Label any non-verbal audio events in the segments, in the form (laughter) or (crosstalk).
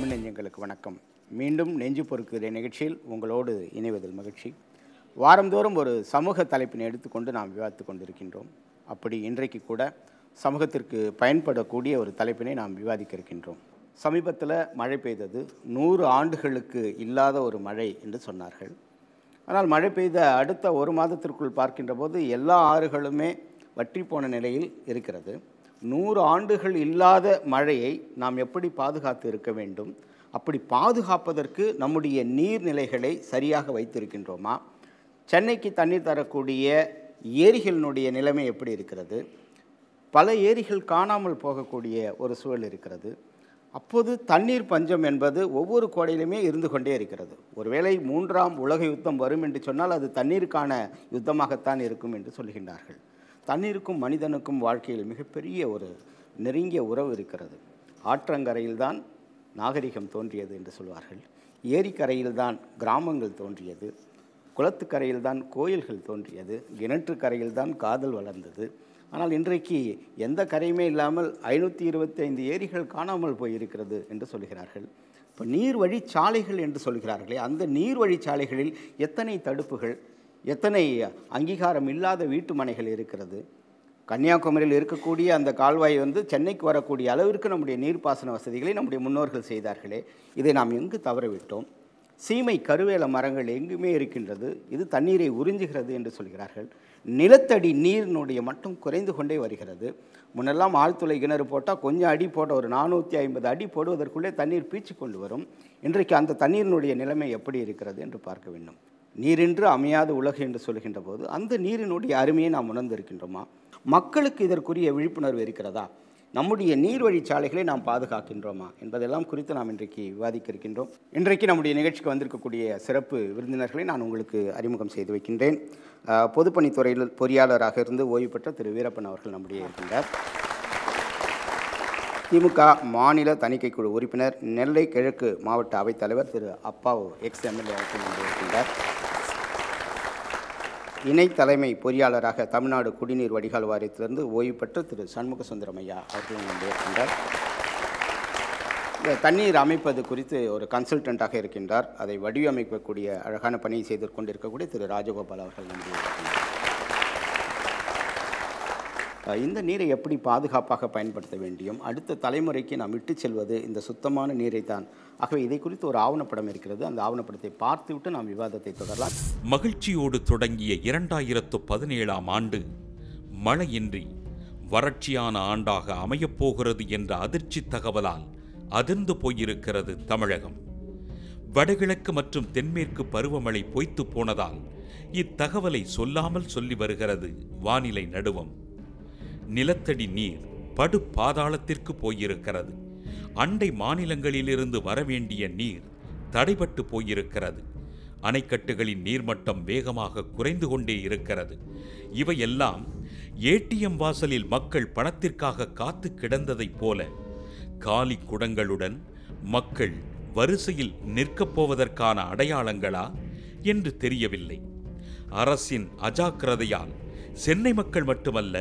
தமிழ் நெஞ்சங்களுக்கு வணக்கம் மீண்டும் நெஞ்சு பொறுக்குகிற நிகழ்ச்சியில் உங்களோடு இணைவதில் மகிழ்ச்சி வாரந்தோறும் ஒரு சமூக தலைப்பினை எடுத்துக்கொண்டு நாம் விவாதித்து கொண்டிருக்கின்றோம் அப்படி இன்றைக்கு கூட சமூகத்திற்கு பயன்படக்கூடிய ஒரு தலைப்பினை நாம் விவாதிக்க இருக்கின்றோம் சமீபத்தில் மழை பெய்தது நூறு ஆண்டுகளுக்கு இல்லாத ஒரு மழை என்று சொன்னார்கள் ஆனால் மழை பெய்த அடுத்த ஒரு மாதத்திற்குள் பார்க்கின்ற போது எல்லா ஆறுகளுமே வற்றி போன நிலையில் இருக்கிறது நூறு ஆண்டுகள் இல்லாத மழையை நாம் எப்படி பாதுகாத்து இருக்க வேண்டும் அப்படி பாதுகாப்பதற்கு நம்முடைய நீர்நிலைகளை சரியாக வைத்திருக்கின்றோமா சென்னைக்கு தண்ணீர் தரக்கூடிய ஏரிகளினுடைய நிலைமை எப்படி இருக்கிறது பல ஏரிகள் காணாமல் போகக்கூடிய ஒரு சூழல் இருக்கிறது அப்போது தண்ணீர் பஞ்சம் என்பது ஒவ்வொரு கோடையிலுமே இருந்து கொண்டே இருக்கிறது ஒருவேளை மூன்றாம் உலக யுத்தம் வரும் என்று சொன்னால் அது தண்ணீருக்கான யுத்தமாகத்தான் இருக்கும் என்று சொல்கின்றார்கள் தண்ணீருக்கும் மனிதனுக்கும் வாழ்க்கையில் மிகப்பெரிய ஒரு நெருங்கிய உறவு இருக்கிறது ஆற்றங்கரையில்தான் நாகரிகம் தோன்றியது என்று சொல்வார்கள் ஏரிக்கரையில்தான் கிராமங்கள் தோன்றியது குளத்துக்கரையில்தான் கோயில்கள் தோன்றியது கிணற்றுக்கரையில்தான் காதல் வளர்ந்தது ஆனால் இன்றைக்கு எந்த கரையுமே இல்லாமல் ஐநூற்றி இருபத்தி ஐந்து ஏரிகள் காணாமல் போயிருக்கிறது என்று சொல்கிறார்கள் இப்போ நீர் வழிச்சாலைகள் சாலைகள் என்று சொல்கிறார்களே அந்த நீர் வழி சாலைகளில் எத்தனை தடுப்புகள் எத்தனை அங்கீகாரம் இல்லாத வீட்டு மனைகள் இருக்கிறது கன்னியாகுமரியில் இருக்கக்கூடிய அந்த கால்வாய் வந்து சென்னைக்கு வரக்கூடிய அளவிற்கு நம்முடைய நீர்ப்பாசன வசதிகளை நம்முடைய முன்னோர்கள் செய்தார்களே இதை நாம் எங்கு தவறவிட்டோம் சீமை கருவேல மரங்கள் எங்குமே இருக்கின்றது இது தண்ணீரை உறிஞ்சுகிறது என்று சொல்கிறார்கள் நிலத்தடி நீரினுடைய மட்டும் குறைந்து கொண்டே வருகிறது முன்னெல்லாம் ஆழ்துளை கிணறு போட்டால் கொஞ்சம் அடி போட்ட ஒரு நானூற்றி ஐம்பது அடி போடுவதற்குள்ளே தண்ணீர் பீச்சு கொண்டு வரும் இன்றைக்கு அந்த தண்ணீரினுடைய நிலைமை எப்படி இருக்கிறது என்று பார்க்க வேண்டும் நீரின்று அமையாத உலகு என்று சொல்கின்ற போது அந்த நீரினுடைய அருமையை நாம் உணர்ந்திருக்கின்றோமா மக்களுக்கு இதற்குரிய விழிப்புணர்வு இருக்கிறதா நம்முடைய வழிச்சாலைகளை நாம் பாதுகாக்கின்றோமா என்பதெல்லாம் குறித்து நாம் இன்றைக்கு விவாதிக்க இருக்கின்றோம் இன்றைக்கு நம்முடைய நிகழ்ச்சிக்கு வந்திருக்கக்கூடிய சிறப்பு விருந்தினர்களை நான் உங்களுக்கு அறிமுகம் செய்து வைக்கின்றேன் பொதுப்பணித்துறையில் பொறியாளராக இருந்து ஓய்வு பெற்ற திரு வீரப்பன் அவர்கள் நம்முடைய இருக்கின்றார் திமுக மாநில தணிக்கைக்குழு உறுப்பினர் நெல்லை கிழக்கு மாவட்ட அவைத்தலைவர் திரு அப்பாவு எக்ஸ் எம்எல்ஏ அவர்கள் இருக்கின்றார் இணை தலைமை பொறியாளராக தமிழ்நாடு குடிநீர் வடிகால் வாரியத்திலிருந்து ஓய்வு பெற்ற திரு சண்முக சுந்தரமையா அவர்களும் வந்திருக்கின்றார் தண்ணீர் அமைப்பது குறித்து ஒரு கன்சல்டண்ட்டாக இருக்கின்றார் அதை வடிவமைக்கக்கூடிய அழகான பணியை செய்து கொண்டிருக்கக்கூடிய திரு ராஜகோபால் அவர்கள் நம்பியிருக்கிறார் இந்த நீரை எப்படி பாதுகாப்பாக பயன்படுத்த வேண்டியும் அடுத்த தலைமுறைக்கு நாம் இட்டு செல்வது இந்த சுத்தமான நீரை தான் ஆகவே இதை குறித்து ஒரு ஆவணப்படம் இருக்கிறது அந்த ஆவணப்படத்தை பார்த்துவிட்டு நாம் விவாதத்தை தொடரலாம் மகிழ்ச்சியோடு தொடங்கிய இரண்டாயிரத்து பதினேழாம் ஆண்டு மழையின்றி வறட்சியான ஆண்டாக அமையப்போகிறது என்ற அதிர்ச்சி தகவலால் அதிர்ந்து போயிருக்கிறது தமிழகம் வடகிழக்கு மற்றும் தென்மேற்கு பருவமழை பொய்த்து போனதால் இத்தகவலை சொல்லாமல் சொல்லி வருகிறது வானிலை நடுவம் நிலத்தடி நீர் படு பாதாளத்திற்கு போயிருக்கிறது அண்டை மாநிலங்களிலிருந்து வரவேண்டிய நீர் தடைபட்டு போயிருக்கிறது அணைக்கட்டுகளின் நீர்மட்டம் வேகமாக குறைந்து கொண்டே இருக்கிறது இவையெல்லாம் ஏடிஎம் வாசலில் மக்கள் பணத்திற்காக காத்து கிடந்ததைப் போல காலி குடங்களுடன் மக்கள் வரிசையில் நிற்கப் போவதற்கான அடையாளங்களா என்று தெரியவில்லை அரசின் அஜாக்கிரதையால் சென்னை மக்கள் மட்டுமல்ல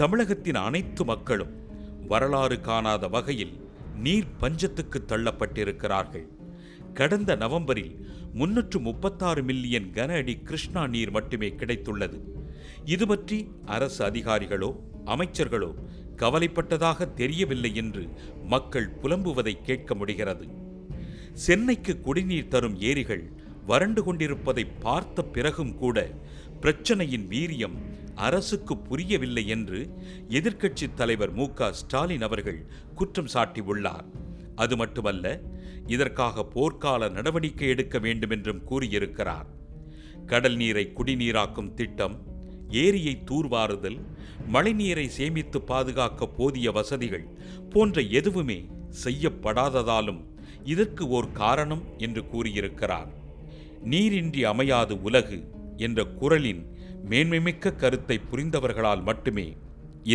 தமிழகத்தின் அனைத்து மக்களும் வரலாறு காணாத வகையில் நீர் பஞ்சத்துக்கு தள்ளப்பட்டிருக்கிறார்கள் கடந்த நவம்பரில் முன்னூற்று முப்பத்தாறு மில்லியன் கன அடி கிருஷ்ணா நீர் மட்டுமே கிடைத்துள்ளது இது பற்றி அரசு அதிகாரிகளோ அமைச்சர்களோ கவலைப்பட்டதாக தெரியவில்லை என்று மக்கள் புலம்புவதை கேட்க முடிகிறது சென்னைக்கு குடிநீர் தரும் ஏரிகள் வறண்டு கொண்டிருப்பதை பார்த்த பிறகும் கூட பிரச்சனையின் வீரியம் அரசுக்கு புரியவில்லை என்று எதிர்க்கட்சித் தலைவர் மு ஸ்டாலின் அவர்கள் குற்றம் சாட்டியுள்ளார் அது மட்டுமல்ல இதற்காக போர்க்கால நடவடிக்கை எடுக்க வேண்டும் என்றும் கூறியிருக்கிறார் கடல் நீரை குடிநீராக்கும் திட்டம் ஏரியை தூர்வாறுதல் மழைநீரை சேமித்து பாதுகாக்க போதிய வசதிகள் போன்ற எதுவுமே செய்யப்படாததாலும் இதற்கு ஓர் காரணம் என்று கூறியிருக்கிறார் நீரின்றி அமையாது உலகு என்ற குரலின் மேன்மைமிக்க கருத்தை புரிந்தவர்களால் மட்டுமே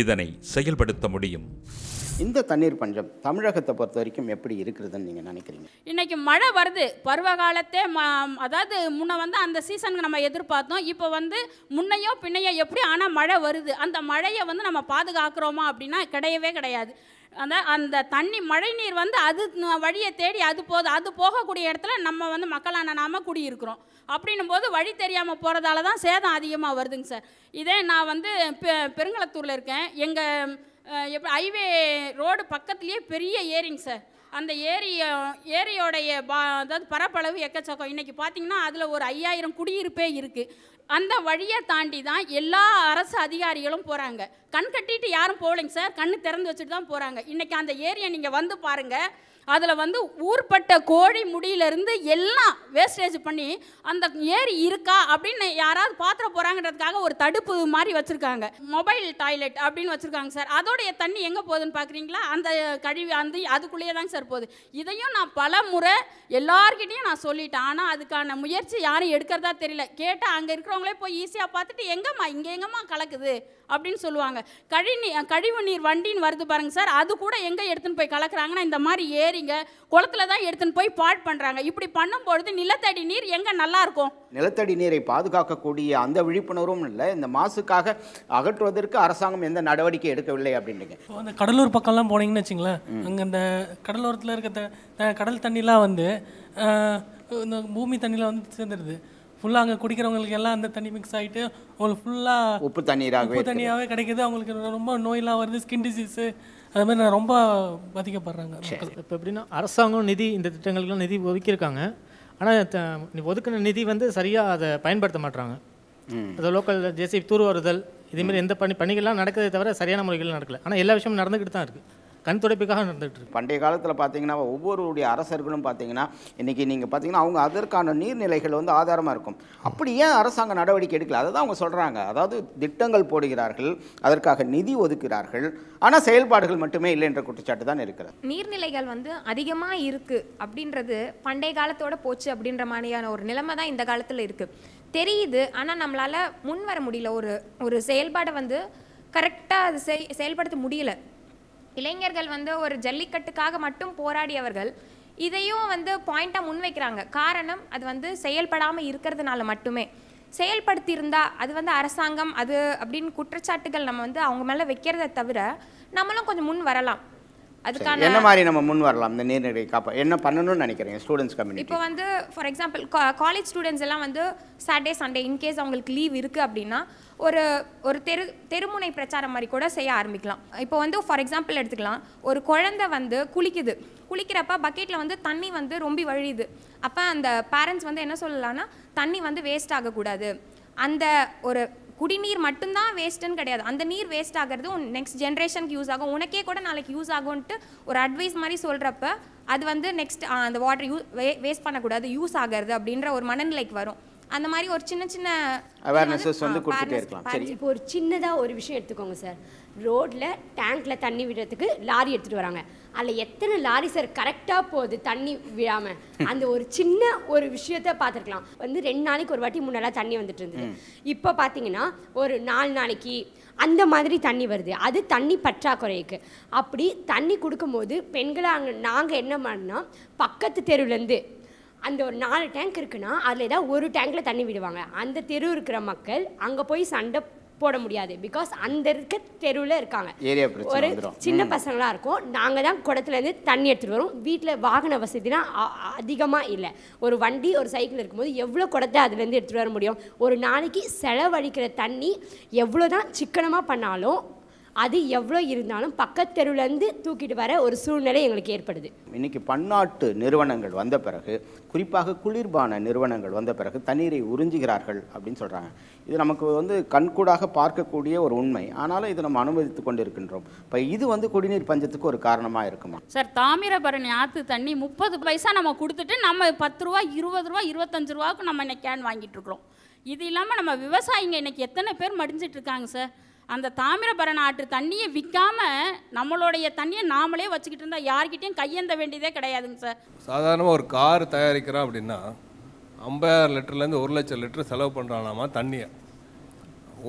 இதனை செயல்படுத்த முடியும் இந்த தண்ணீர் பஞ்சம் தமிழகத்தை பொறுத்த வரைக்கும் எப்படி இருக்கிறதுன்னு நீங்கள் நினைக்கிறீங்க இன்னைக்கு மழை வருது பருவகாலத்தே ம அதாவது முன்னே வந்து அந்த சீசனுக்கு நம்ம எதிர்பார்த்தோம் இப்போ வந்து முன்னையோ பின்னையோ எப்படி ஆனால் மழை வருது அந்த மழையை வந்து நம்ம பாதுகாக்கிறோமா அப்படின்னா கிடையவே கிடையாது அந்த அந்த தண்ணி மழை நீர் வந்து அது வழியை தேடி அது போது அது போகக்கூடிய இடத்துல நம்ம வந்து மக்களான நாம குடியிருக்கிறோம் அப்படின்னும் போது வழி தெரியாமல் போகிறதால தான் சேதம் அதிகமாக வருதுங்க சார் இதே நான் வந்து பெ பெருங்களத்தூரில் இருக்கேன் எங்கள் எப்படி ஹைவே ரோடு பக்கத்துலேயே பெரிய ஏரிங்க சார் அந்த ஏரிய ஏரியோடைய பா அதாவது பரப்பளவு எக்கச்சக்கம் இன்றைக்கி பார்த்திங்கன்னா அதில் ஒரு ஐயாயிரம் குடியிருப்பே இருக்குது அந்த வழியை தாண்டி தான் எல்லா அரசு அதிகாரிகளும் போகிறாங்க கண் கட்டிட்டு யாரும் போகலைங்க சார் கண்ணு திறந்து வச்சுட்டு தான் போகிறாங்க இன்றைக்கி அந்த ஏரியை நீங்கள் வந்து பாருங்கள் அதில் வந்து ஊர்பட்ட கோழி முடியிலேருந்து எல்லாம் வேஸ்டேஜ் பண்ணி அந்த ஏரி இருக்கா அப்படின்னு யாராவது பாத்திர போகிறாங்கன்றதுக்காக ஒரு தடுப்பு மாதிரி வச்சுருக்காங்க மொபைல் டாய்லெட் அப்படின்னு வச்சுருக்காங்க சார் அதோடைய தண்ணி எங்கே போகுதுன்னு பார்க்குறீங்களா அந்த கழிவு அந்த அதுக்குள்ளேயே தாங்க சார் போகுது இதையும் நான் பல முறை எல்லார்கிட்டையும் நான் சொல்லிட்டேன் ஆனால் அதுக்கான முயற்சி யாரும் எடுக்கிறதா தெரியல கேட்டால் அங்கே இருக்கிறவங்களே போய் ஈஸியாக பார்த்துட்டு எங்கம்மா இங்கே எங்கம்மா கலக்குது அப்படின்னு சொல்லுவாங்க கழிநீ கழிவு நீர் வண்டின்னு வருது பாருங்கள் சார் அது கூட எங்கே எடுத்துன்னு போய் கலக்கிறாங்கன்னா இந்த மாதிரி ஏரிங்க குளத்துல தான் எடுத்துன்னு போய் பாட் பண்ணுறாங்க இப்படி பண்ணும்பொழுது நிலத்தடி நீர் எங்கே நல்லா இருக்கும் நிலத்தடி நீரை பாதுகாக்கக்கூடிய அந்த விழிப்புணர்வும் இல்லை இந்த மாசுக்காக அகற்றுவதற்கு அரசாங்கம் எந்த நடவடிக்கை எடுக்கவில்லை அப்படின்றீங்க அந்த கடலூர் பக்கம்லாம் போனீங்கன்னு வச்சுங்களேன் அங்கே இந்த கடலோரத்தில் இருக்க கடல் தண்ணிலாம் வந்து இந்த பூமி தண்ணியில் வந்து சேர்ந்துடுது ஃபுல்லாக அங்கே குடிக்கிறவங்களுக்கு எல்லாம் அந்த தண்ணி மிக்ஸ் ஆகிட்டு அவங்களுக்கு ஃபுல்லாக உப்பு தண்ணீராக உப்பு தண்ணியாகவே கிடைக்கிது அவங்களுக்கு ரொம்ப நோயெல்லாம் வருது ஸ்கின் டிசீஸு அது மாதிரி நான் ரொம்ப பாதிக்கப்படுறாங்க இப்போ எப்படின்னா அரசாங்கம் நிதி இந்த திட்டங்களுக்குலாம் நிதி ஒதுக்கியிருக்காங்க ஆனால் ஒதுக்கின நிதி வந்து சரியாக அதை பயன்படுத்த மாட்டுறாங்க அது லோக்கல் ஜேசிபி தூர் வருதல் இதேமாரி எந்த பணி பணிகள்லாம் நடக்கிறதே தவிர சரியான முறைகள் நடக்கல ஆனால் எல்லா விஷயமும் நடந்துக்கிட்டு தான் இருக்குது கண் துடைப்புக்காக நடந்துகிட்டு இருக்கு பண்டைய காலத்தில் பார்த்தீங்கன்னா ஒவ்வொருடைய அரசர்களும் பார்த்தீங்கன்னா இன்றைக்கி நீங்கள் பார்த்தீங்கன்னா அவங்க அதற்கான நீர்நிலைகள் வந்து ஆதாரமாக இருக்கும் அப்படி ஏன் அரசாங்க நடவடிக்கை எடுக்கல அதை தான் அவங்க சொல்கிறாங்க அதாவது திட்டங்கள் போடுகிறார்கள் அதற்காக நிதி ஒதுக்கிறார்கள் ஆனால் செயல்பாடுகள் மட்டுமே இல்லை என்ற குற்றச்சாட்டு தான் இருக்கிறது நீர்நிலைகள் வந்து அதிகமாக இருக்குது அப்படின்றது பண்டைய காலத்தோட போச்சு அப்படின்ற மாதிரியான ஒரு நிலைமை தான் இந்த காலத்தில் இருக்குது தெரியுது ஆனால் நம்மளால் முன் வர முடியல ஒரு ஒரு செயல்பாடை வந்து கரெக்டாக அது செய் செயல்படுத்த முடியல இளைஞர்கள் வந்து ஒரு ஜல்லிக்கட்டுக்காக மட்டும் போராடியவர்கள் இதையும் வந்து பாயிண்ட்டாக முன்வைக்கிறாங்க காரணம் அது வந்து செயல்படாமல் இருக்கிறதுனால மட்டுமே செயல்படுத்தியிருந்தா அது வந்து அரசாங்கம் அது அப்படின்னு குற்றச்சாட்டுகள் நம்ம வந்து அவங்க மேலே வைக்கிறத தவிர நம்மளும் கொஞ்சம் முன் வரலாம் அதுக்கான என்ன மாதிரி நம்ம முன் வரலாம் இந்த நீர்நிலை காப்பா என்ன பண்ணணும்னு நினைக்கிறேன் ஸ்டூடெண்ட்ஸ் கம்யூனிட்டி இப்போ வந்து ஃபார் எக்ஸாம்பிள் காலேஜ் ஸ்டூடெண்ட்ஸ் எல்லாம் வந்து சாட்டர்டே சண்டே இன் கேஸ் அவங்களுக்கு லீவ் இருக்குது அப்படின்னா ஒரு ஒரு தெரு தெருமுனை பிரச்சாரம் மாதிரி கூட செய்ய ஆரம்பிக்கலாம் இப்போ வந்து ஃபார் எக்ஸாம்பிள் எடுத்துக்கலாம் ஒரு குழந்தை வந்து குளிக்குது குளிக்கிறப்ப பக்கெட்டில் வந்து தண்ணி வந்து ரொம்ப வழியுது அப்போ அந்த பேரண்ட்ஸ் வந்து என்ன சொல்லலாம்னா தண்ணி வந்து வேஸ்ட் ஆகக்கூடாது அந்த ஒரு குடிநீர் மட்டும்தான் வேஸ்ட்டுன்னு கிடையாது அந்த நீர் வேஸ்ட் ஆகிறது உன் நெக்ஸ்ட் ஜென்ரேஷனுக்கு யூஸ் ஆகும் உனக்கே கூட நாளைக்கு யூஸ் ஆகும்ன்ட்டு ஒரு அட்வைஸ் மாதிரி சொல்கிறப்ப அது வந்து நெக்ஸ்ட் அந்த வாட்டர் யூ வே வேஸ்ட் பண்ணக்கூடாது யூஸ் ஆகிறது அப்படின்ற ஒரு மனநிலைக்கு வரும் அந்த மாதிரி ஒரு சின்ன சின்ன அவேர்னஸஸ் வந்து கொடுத்துட்டே இருக்கலாம் சரி இப்போ ஒரு சின்னதாக ஒரு விஷயம் எடுத்துக்கோங்க சார் ரோட்டில் டேங்க்ல தண்ணி விடுறதுக்கு லாரி எடுத்துகிட்டு வராங்க அதில் எத்தனை லாரி சார் கரெக்டாக போகுது தண்ணி விழாமல் அந்த ஒரு சின்ன ஒரு விஷயத்த பார்த்துருக்கலாம் வந்து ரெண்டு நாளைக்கு ஒரு வாட்டி முன்னெல்லாம் தண்ணி வந்துட்டு இருந்தது இப்போ பார்த்தீங்கன்னா ஒரு நாலு நாளைக்கு அந்த மாதிரி தண்ணி வருது அது தண்ணி பற்றாக்குறைக்கு அப்படி தண்ணி கொடுக்கும்போது பெண்களை அங்கே நாங்கள் என்ன பண்ணால் பக்கத்து தெருவுலேருந்து அந்த ஒரு நாலு டேங்க் இருக்குன்னா அதில் ஏதாவது ஒரு டேங்க்கில் தண்ணி விடுவாங்க அந்த தெரு இருக்கிற மக்கள் அங்கே போய் சண்டை போட முடியாது பிகாஸ் அந்த இருக்க தெருவில் இருக்காங்க ஒரு சின்ன பசங்களாக இருக்கும் நாங்கள் தான் குடத்துலேருந்து தண்ணி எடுத்துகிட்டு வரோம் வீட்டில் வாகன வசதினா அதிகமாக இல்லை ஒரு வண்டி ஒரு சைக்கிள் இருக்கும்போது எவ்வளோ குடத்தை அதுலேருந்து எடுத்துகிட்டு வர முடியும் ஒரு நாளைக்கு செலவழிக்கிற தண்ணி எவ்வளோ தான் சிக்கனமாக பண்ணாலும் அது எவ்வளோ இருந்தாலும் பக்கத்தெருவிலேருந்து தூக்கிட்டு வர ஒரு சூழ்நிலை எங்களுக்கு ஏற்படுது இன்றைக்கி பன்னாட்டு நிறுவனங்கள் வந்த பிறகு குறிப்பாக குளிர்பான நிறுவனங்கள் வந்த பிறகு தண்ணீரை உறிஞ்சுகிறார்கள் அப்படின்னு சொல்கிறாங்க இது நமக்கு வந்து கண்கூடாக பார்க்கக்கூடிய ஒரு உண்மை ஆனாலும் இதை நம்ம அனுமதித்து கொண்டு இருக்கின்றோம் இப்போ இது வந்து குடிநீர் பஞ்சத்துக்கு ஒரு காரணமாக இருக்குமா சார் தாமிரபரணி ஆற்று தண்ணி முப்பது பைசா நம்ம கொடுத்துட்டு நம்ம பத்து ரூபா இருபது ரூபா இருபத்தஞ்சு ரூபாவுக்கு நம்ம இன்னைக்கு கேன் வாங்கிட்டு இருக்கிறோம் இது இல்லாமல் நம்ம விவசாயிங்க இன்னைக்கு எத்தனை பேர் மடிஞ்சிட்டு இருக்காங்க சார் அந்த தாமிரபரண ஆற்று தண்ணியை விற்காமல் நம்மளுடைய தண்ணியை நாமளே வச்சுக்கிட்டு இருந்தால் யார்கிட்டையும் கையேந்த வேண்டியதே கிடையாதுங்க சார் சாதாரணமாக ஒரு கார் தயாரிக்கிறோம் அப்படின்னா ஐம்பதாயிரம் லிட்டர்லேருந்து ஒரு லட்சம் லிட்டர் செலவு பண்ணுறானாமா தண்ணியை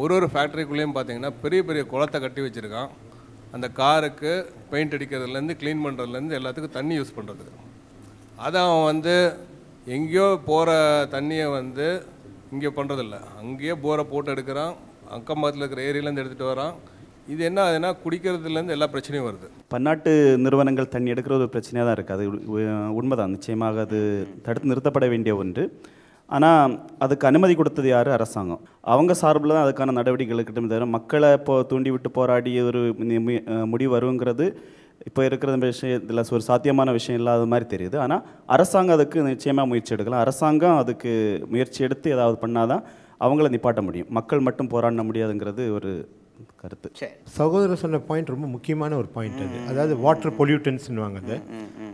ஒரு ஒரு ஃபேக்ட்ரிக்குள்ளேயும் பார்த்தீங்கன்னா பெரிய பெரிய குளத்தை கட்டி வச்சுருக்கான் அந்த காருக்கு பெயிண்ட் அடிக்கிறதுலேருந்து க்ளீன் பண்ணுறதுலேருந்து எல்லாத்துக்கும் தண்ணி யூஸ் பண்ணுறதுக்கு அதை அவன் வந்து எங்கேயோ போகிற தண்ணியை வந்து இங்கே பண்ணுறதில்ல அங்கேயே போரை போட்டு எடுக்கிறான் அக்கம்பாத்தில் இருக்கிற ஏரியிலேருந்து எடுத்துகிட்டு வரான் இது என்ன அதுனா குடிக்கிறதுலேருந்து எல்லா பிரச்சனையும் வருது பன்னாட்டு நிறுவனங்கள் தண்ணி எடுக்கிறது ஒரு பிரச்சனையாக தான் இருக்குது அது உண்மைதான் நிச்சயமாக அது தடுத்து நிறுத்தப்பட வேண்டிய ஒன்று ஆனால் அதுக்கு அனுமதி கொடுத்தது யார் அரசாங்கம் அவங்க சார்பில் தான் அதுக்கான நடவடிக்கைகள் கிட்ட தவிர மக்களை இப்போ தூண்டி விட்டு போராடி ஒரு முடிவு வருங்கிறது இப்போ இருக்கிற விஷயத்தில் ஒரு சாத்தியமான விஷயம் இல்லாத மாதிரி தெரியுது ஆனால் அரசாங்கம் அதுக்கு நிச்சயமாக முயற்சி எடுக்கலாம் அரசாங்கம் அதுக்கு முயற்சி எடுத்து ஏதாவது பண்ணாதான் அவங்கள நிப்பாட்ட முடியும் மக்கள் மட்டும் போராட முடியாதுங்கிறது ஒரு கருத்து சகோதரர் சொன்ன பாயிண்ட் ரொம்ப முக்கியமான ஒரு பாயிண்ட் அது அதாவது வாட்டர் பொல்யூட்டன்ஸ்னுவாங்க அது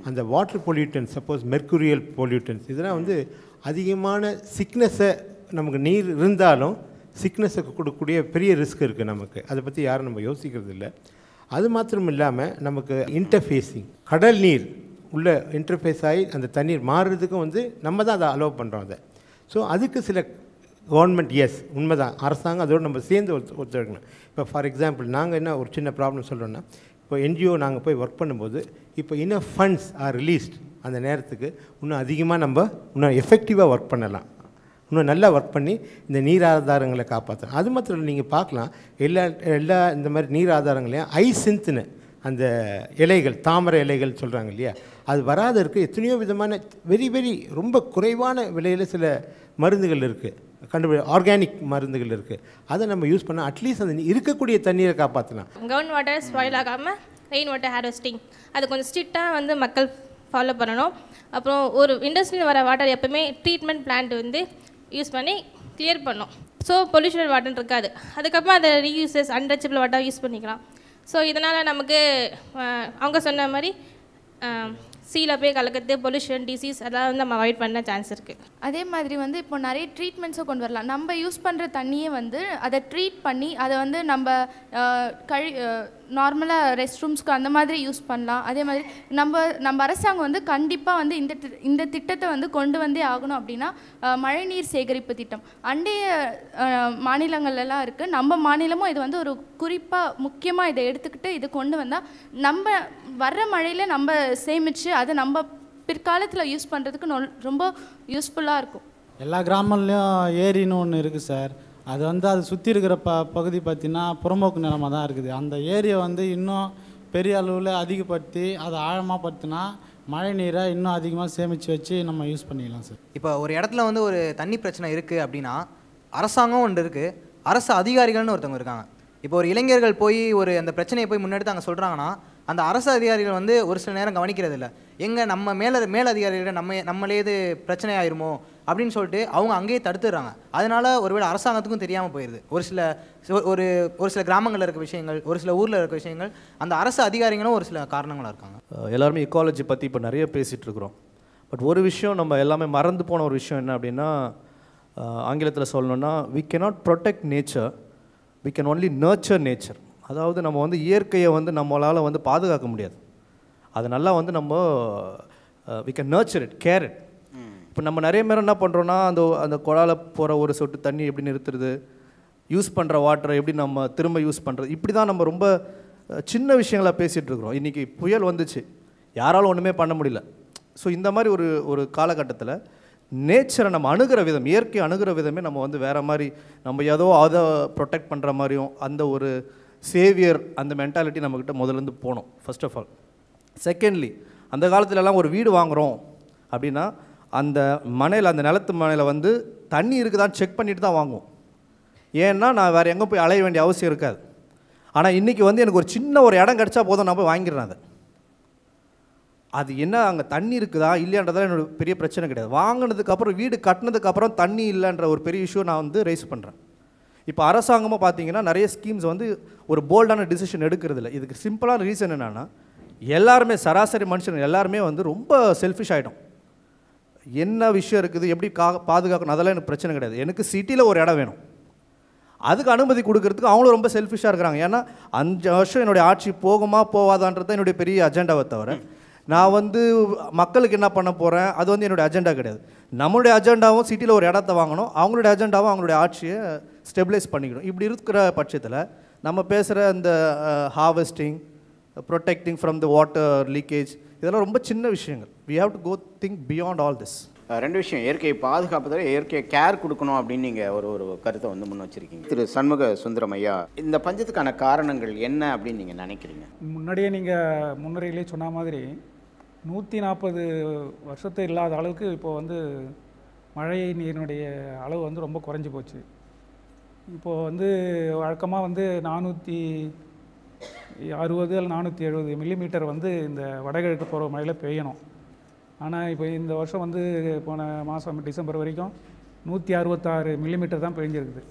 அந்த water pollutants suppose mercurial pollutants இதெல்லாம் வந்து அதிகமான சிக்னஸை நமக்கு நீர் இருந்தாலும் சிக்னஸை கொடுக்கக்கூடிய பெரிய ரிஸ்க் இருக்குது நமக்கு அதை பற்றி யாரும் நம்ம யோசிக்கிறது இல்லை அது மாத்திரம் இல்லாமல் நமக்கு இன்டர்ஃபேஸிங் கடல் நீர் உள்ளே இன்டர்ஃபேஸ் ஆகி அந்த தண்ணீர் மாறுறதுக்கும் வந்து நம்ம தான் அதை அலோவ் பண்ணுறோம் அதை ஸோ அதுக்கு சில கவர்மெண்ட் எஸ் உண்மை தான் அரசாங்கம் அதோடு நம்ம சேர்ந்து ஒத்துழைக்கணும் இப்போ ஃபார் எக்ஸாம்பிள் நாங்கள் என்ன ஒரு சின்ன ப்ராப்ளம் சொல்கிறோன்னா இப்போ என்ஜிஓ நாங்கள் போய் ஒர்க் பண்ணும்போது இப்போ இன்னும் ஃபண்ட்ஸ் ஆர் ரிலீஸ்ட் அந்த நேரத்துக்கு இன்னும் அதிகமாக நம்ம இன்னும் எஃபெக்டிவாக ஒர்க் பண்ணலாம் இன்னும் நல்லா ஒர்க் பண்ணி இந்த நீர் ஆதாரங்களை காப்பாற்றலாம் அது மாத்திரம் இல்லை நீங்கள் பார்க்கலாம் எல்லா எல்லா இந்த மாதிரி நீர் ஆதாரங்களையும் ஐ சிந்துன்னு அந்த இலைகள் தாமரை இலைகள் சொல்கிறாங்க இல்லையா அது வராத இருக்குது எத்தனையோ விதமான வெரி வெரி ரொம்ப குறைவான விலையில் சில மருந்துகள் இருக்குது கண்டுபிடி ஆர்கானிக் மருந்துகள் இருக்குது அதை நம்ம யூஸ் பண்ணால் அட்லீஸ்ட் அந்த இருக்கக்கூடிய தண்ணீரை காப்பாற்றலாம் கவர்ன் வாட்டர் ஸ்பாயில் ஆகாமல் ரெயின் வாட்டர் ஹார்வெஸ்டிங் அது கொஞ்சம் ஸ்ட்ரிக்டாக வந்து மக்கள் ஃபாலோ பண்ணணும் அப்புறம் ஒரு இண்டஸ்ட்ரியில் வர வாட்டர் எப்போவுமே ட்ரீட்மெண்ட் பிளான்ட் வந்து யூஸ் பண்ணி கிளியர் பண்ணும் ஸோ பொல்யூஷன் வாட்டர் இருக்காது அதுக்கப்புறம் அதை ரீயூசஸ் அன்டச்சபிள் வாட்டர் யூஸ் பண்ணிக்கலாம் ஸோ இதனால் நமக்கு அவங்க சொன்ன மாதிரி சீல போய் கலக்கிறது பொல்யூஷன் டிசீஸ் அதெல்லாம் வந்து நம்ம அவாய்ட் பண்ண சான்ஸ் இருக்குது அதே மாதிரி வந்து இப்போ நிறைய ட்ரீட்மெண்ட்ஸும் கொண்டு வரலாம் நம்ம யூஸ் பண்ணுற தண்ணியே வந்து அதை ட்ரீட் பண்ணி அதை வந்து நம்ம கழி நார்மலாக ரெஸ்ட் ரூம்ஸ்க்கு அந்த மாதிரி யூஸ் பண்ணலாம் அதே மாதிரி நம்ம நம்ம அரசாங்கம் வந்து கண்டிப்பாக வந்து இந்த இந்த திட்டத்தை வந்து கொண்டு வந்தே ஆகணும் அப்படின்னா மழைநீர் சேகரிப்பு திட்டம் அண்டைய மாநிலங்கள்லாம் இருக்குது நம்ம மாநிலமும் இது வந்து ஒரு குறிப்பாக முக்கியமாக இதை எடுத்துக்கிட்டு இது கொண்டு வந்தால் நம்ம வர்ற மழையில் நம்ம சேமித்து அதை நம்ம பிற்காலத்தில் யூஸ் பண்ணுறதுக்கு ரொம்ப யூஸ்ஃபுல்லாக இருக்கும் எல்லா கிராமங்கள்லையும் ஏரின்னு ஒன்று இருக்குது சார் அது வந்து அது சுற்றி இருக்கிற ப பகுதி பார்த்திங்கன்னா புறம்போக்கு நிலமாக தான் இருக்குது அந்த ஏரியை வந்து இன்னும் பெரிய அளவில் அதிகப்படுத்தி அதை ஆழமாக படுத்தினா மழை நீரை இன்னும் அதிகமாக சேமித்து வச்சு நம்ம யூஸ் பண்ணிக்கலாம் சார் இப்போ ஒரு இடத்துல வந்து ஒரு தண்ணி பிரச்சனை இருக்குது அப்படின்னா அரசாங்கம் ஒன்று இருக்குது அரசு அதிகாரிகள்னு ஒருத்தவங்க இருக்காங்க இப்போ ஒரு இளைஞர்கள் போய் ஒரு அந்த பிரச்சனையை போய் முன்னெடுத்து அங்கே சொல்கிறாங்கன்னா அந்த அரசு அதிகாரிகள் வந்து ஒரு சில நேரம் இல்லை எங்கே நம்ம மேல அதிகாரிகள் நம்ம நம்மளே இது பிரச்சனை ஆயிருமோ அப்படின்னு சொல்லிட்டு அவங்க அங்கேயே தடுத்துடுறாங்க அதனால ஒருவேளை அரசாங்கத்துக்கும் தெரியாமல் போயிடுது ஒரு சில ஒரு ஒரு சில கிராமங்களில் இருக்க விஷயங்கள் ஒரு சில ஊரில் இருக்க விஷயங்கள் அந்த அரசு அதிகாரிகளும் ஒரு சில காரணங்களாக இருக்காங்க எல்லாருமே இக்காலஜி பற்றி இப்போ நிறைய பேசிகிட்டு இருக்கிறோம் பட் ஒரு விஷயம் நம்ம எல்லாமே மறந்து போன ஒரு விஷயம் என்ன அப்படின்னா ஆங்கிலத்தில் சொல்லணுன்னா we can protect nature we can only nurture nature அதாவது நம்ம வந்து இயற்கையை வந்து நம்மளால் வந்து பாதுகாக்க முடியாது அது நல்லா வந்து நம்ம we can nurture it care it இப்போ நம்ம நிறைய பேர் என்ன பண்ணுறோன்னா அந்த அந்த குழால போகிற ஒரு சொட்டு தண்ணி எப்படி நிறுத்துறது யூஸ் பண்ணுற வாட்டரை எப்படி நம்ம திரும்ப யூஸ் பண்ணுறது இப்படி தான் நம்ம ரொம்ப சின்ன விஷயங்களாக பேசிகிட்டு இருக்கிறோம் இன்றைக்கி புயல் வந்துச்சு யாராலும் ஒன்றுமே பண்ண முடியல ஸோ இந்த மாதிரி ஒரு ஒரு காலகட்டத்தில் நேச்சரை நம்ம அணுகிற விதம் இயற்கை அணுகிற விதமே நம்ம வந்து வேறு மாதிரி நம்ம ஏதோ அதை ப்ரொடெக்ட் பண்ணுற மாதிரியும் அந்த ஒரு சேவியர் அந்த மென்டாலிட்டி நம்மக்கிட்ட முதலேருந்து போகணும் ஃபர்ஸ்ட் ஆஃப் ஆல் செகண்ட்லி அந்த காலத்துலலாம் ஒரு வீடு வாங்குகிறோம் அப்படின்னா அந்த மனையில் அந்த நிலத்து மனையில் வந்து தண்ணி இருக்குதான்னு செக் பண்ணிட்டு தான் வாங்குவோம் ஏன்னா நான் வேறு எங்கே போய் அலைய வேண்டிய அவசியம் இருக்காது ஆனால் இன்றைக்கி வந்து எனக்கு ஒரு சின்ன ஒரு இடம் கிடச்சா போதும் நான் போய் வாங்கிடுறேன் அதை அது என்ன அங்கே தண்ணி இருக்குதா இல்லையான்றதா என்னோட பெரிய பிரச்சனை கிடையாது வாங்கினதுக்கப்புறம் வீடு கட்டினதுக்கப்புறம் தண்ணி இல்லைன்ற ஒரு பெரிய இஷ்யூ நான் வந்து ரைஸ் பண்ணுறேன் இப்போ அரசாங்கமாக பார்த்தீங்கன்னா நிறைய ஸ்கீம்ஸ் வந்து ஒரு போல்டான டிசிஷன் எடுக்கிறது இல்லை இதுக்கு சிம்பிளான ரீசன் என்னென்னா எல்லாருமே சராசரி மனுஷன் எல்லாருமே வந்து ரொம்ப செல்ஃபிஷ் ஆகிடும் என்ன விஷயம் இருக்குது எப்படி கா பாதுகாக்கணும் அதெல்லாம் எனக்கு பிரச்சனை கிடையாது எனக்கு சிட்டியில் ஒரு இடம் வேணும் அதுக்கு அனுமதி கொடுக்கறதுக்கு அவங்களும் ரொம்ப செல்ஃபிஷாக இருக்கிறாங்க ஏன்னா அஞ்சு வருஷம் என்னுடைய ஆட்சி போகுமா போவாதான்றது தான் என்னுடைய பெரிய அஜெண்டாவை தவிர நான் வந்து மக்களுக்கு என்ன பண்ண போகிறேன் அது வந்து என்னுடைய அஜெண்டா கிடையாது நம்மளுடைய அஜெண்டாவும் சிட்டியில் ஒரு இடத்த வாங்கணும் அவங்களுடைய அஜெண்டாவும் அவங்களுடைய ஆட்சியை ஸ்டெபிலைஸ் பண்ணிக்கணும் இப்படி இருக்கிற பட்சத்தில் நம்ம பேசுகிற இந்த harvesting protecting from the water leakage இதெல்லாம் ரொம்ப சின்ன விஷயங்கள் we have to go think beyond all this ரெண்டு விஷயம் இயற்கையை பாதுகாப்பதில் இயற்கையை கேர் கொடுக்கணும் அப்படின்னு நீங்கள் ஒரு ஒரு கருத்தை வந்து முன் வச்சுருக்கீங்க திரு சண்முக சுந்தரம் ஐயா இந்த பஞ்சத்துக்கான காரணங்கள் என்ன அப்படின்னு நீங்கள் நினைக்கிறீங்க முன்னாடியே நீங்கள் முன்னுரையிலே சொன்ன மாதிரி நூற்றி நாற்பது வருஷத்து இல்லாத அளவுக்கு இப்போ வந்து மழை நீரினுடைய அளவு வந்து ரொம்ப குறைஞ்சி போச்சு இப்போது வந்து வழக்கமாக வந்து நானூற்றி அறுபது அல்ல நானூற்றி எழுபது மில்லிமீட்டர் வந்து இந்த வடகிழக்கு போகிற மழையில் பெய்யணும் ஆனால் இப்போ இந்த வருஷம் வந்து போன மாதம் டிசம்பர் வரைக்கும் நூற்றி அறுபத்தாறு மில்லிமீட்டர் தான் பெஞ்சிருக்குது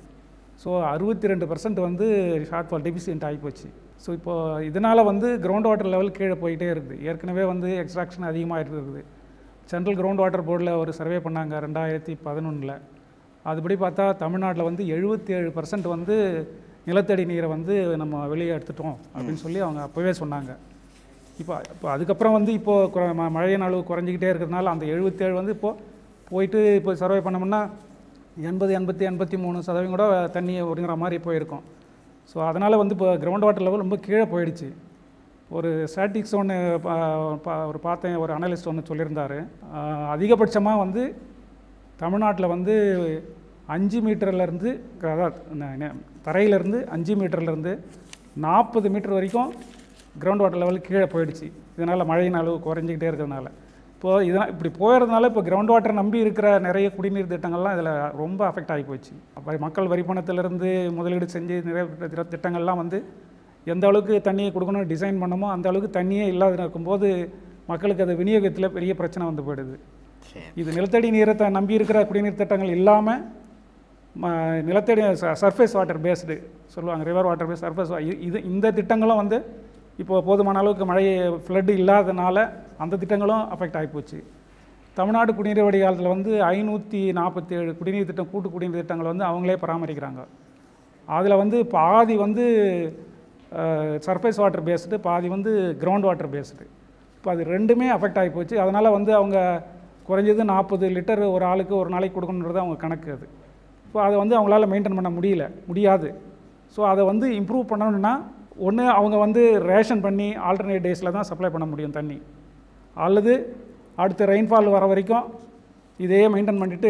ஸோ அறுபத்தி ரெண்டு பர்சன்ட் வந்து ஷார்ட்ஃபால் டெபிசியன்ட் ஆகிப்போச்சு ஸோ இப்போது இதனால் வந்து கிரவுண்ட் வாட்டர் லெவல் கீழே போயிட்டே இருக்குது ஏற்கனவே வந்து எக்ஸ்ட்ராக்ஷன் அதிகமாக இருக்குது சென்ட்ரல் கிரவுண்ட் வாட்டர் போர்டில் ஒரு சர்வே பண்ணாங்க ரெண்டாயிரத்தி பதினொன்றில் அதுபடி பார்த்தா தமிழ்நாட்டில் வந்து எழுபத்தேழு பர்சன்ட் வந்து நிலத்தடி நீரை வந்து நம்ம வெளியே எடுத்துட்டோம் அப்படின்னு சொல்லி அவங்க அப்போவே சொன்னாங்க இப்போ இப்போ அதுக்கப்புறம் வந்து இப்போது மழையின் அளவு குறைஞ்சிக்கிட்டே இருக்கிறதுனால அந்த எழுபத்தேழு வந்து இப்போது போயிட்டு இப்போ சர்வே பண்ணோம்னா எண்பது எண்பத்தி எண்பத்தி மூணு சதவீதம் கூட தண்ணியை ஒருங்கிற மாதிரி போயிருக்கும் ஸோ அதனால் வந்து இப்போ கிரவுண்ட் வாட்டர் லெவல் ரொம்ப கீழே போயிடுச்சு ஒரு ஸ்டாட்டிக்ஸ் ஒன்று ஒரு பார்த்தேன் ஒரு அனலிஸ்ட் ஒன்று சொல்லியிருந்தார் அதிகபட்சமாக வந்து தமிழ்நாட்டில் வந்து அஞ்சு மீட்டர்லேருந்து அதாவது தரையிலேருந்து அஞ்சு மீட்டர்லேருந்து நாற்பது மீட்டர் வரைக்கும் கிரவுண்ட் வாட்டர் லெவல் கீழே போயிடுச்சு இதனால் மழையின் அளவு குறைஞ்சிக்கிட்டே இருக்கிறதுனால இப்போது இதெல்லாம் இப்படி போயிருந்தனால இப்போ கிரவுண்ட் வாட்டர் நம்பி இருக்கிற நிறைய குடிநீர் திட்டங்கள்லாம் இதில் ரொம்ப அஃபெக்ட் ஆகி போச்சு அப்போ மக்கள் வரிப்பணத்திலேருந்து முதலீடு செஞ்சு நிறைய திட்டங்கள்லாம் வந்து எந்த அளவுக்கு தண்ணியை கொடுக்கணும்னு டிசைன் பண்ணமோ அந்த அளவுக்கு தண்ணியே இல்லாத இருக்கும்போது மக்களுக்கு அது விநியோகத்தில் பெரிய பிரச்சனை வந்து போயிடுது இது நிலத்தடி நீரத்தை நம்பி இருக்கிற குடிநீர் திட்டங்கள் இல்லாமல் நிலத்தடி சர்ஃபேஸ் வாட்டர் பேஸ்டு சொல்லுவாங்க ரிவர் வாட்டர் பேஸ் சர்ஃபேஸ் இது இந்த திட்டங்களும் வந்து இப்போ போதுமான அளவுக்கு மழை ஃப்ளட்டு இல்லாதனால அந்த திட்டங்களும் அஃபெக்ட் ஆகிப்போச்சு தமிழ்நாடு குடிநீர் வடிகாலத்தில் வந்து ஐநூற்றி நாற்பத்தி ஏழு குடிநீர் திட்டம் கூட்டு குடிநீர் திட்டங்கள் வந்து அவங்களே பராமரிக்கிறாங்க அதில் வந்து பாதி வந்து சர்ஃபேஸ் வாட்டர் பேஸ்டு பாதி வந்து கிரவுண்ட் வாட்டர் பேஸ்டு இப்போ அது ரெண்டுமே அஃபெக்ட் ஆகி போச்சு அதனால் வந்து அவங்க குறைஞ்சது நாற்பது லிட்டர் ஒரு ஆளுக்கு ஒரு நாளைக்கு கொடுக்கணுன்றது அவங்க கணக்கு அது ஸோ அதை வந்து அவங்களால மெயின்டைன் பண்ண முடியல முடியாது ஸோ அதை வந்து இம்ப்ரூவ் பண்ணணுன்னா ஒன்று அவங்க வந்து ரேஷன் பண்ணி ஆல்டர்னேட் டேஸில் தான் சப்ளை பண்ண முடியும் தண்ணி அல்லது அடுத்த ரெயின்ஃபால் வர வரைக்கும் இதையே மெயின்டைன் பண்ணிவிட்டு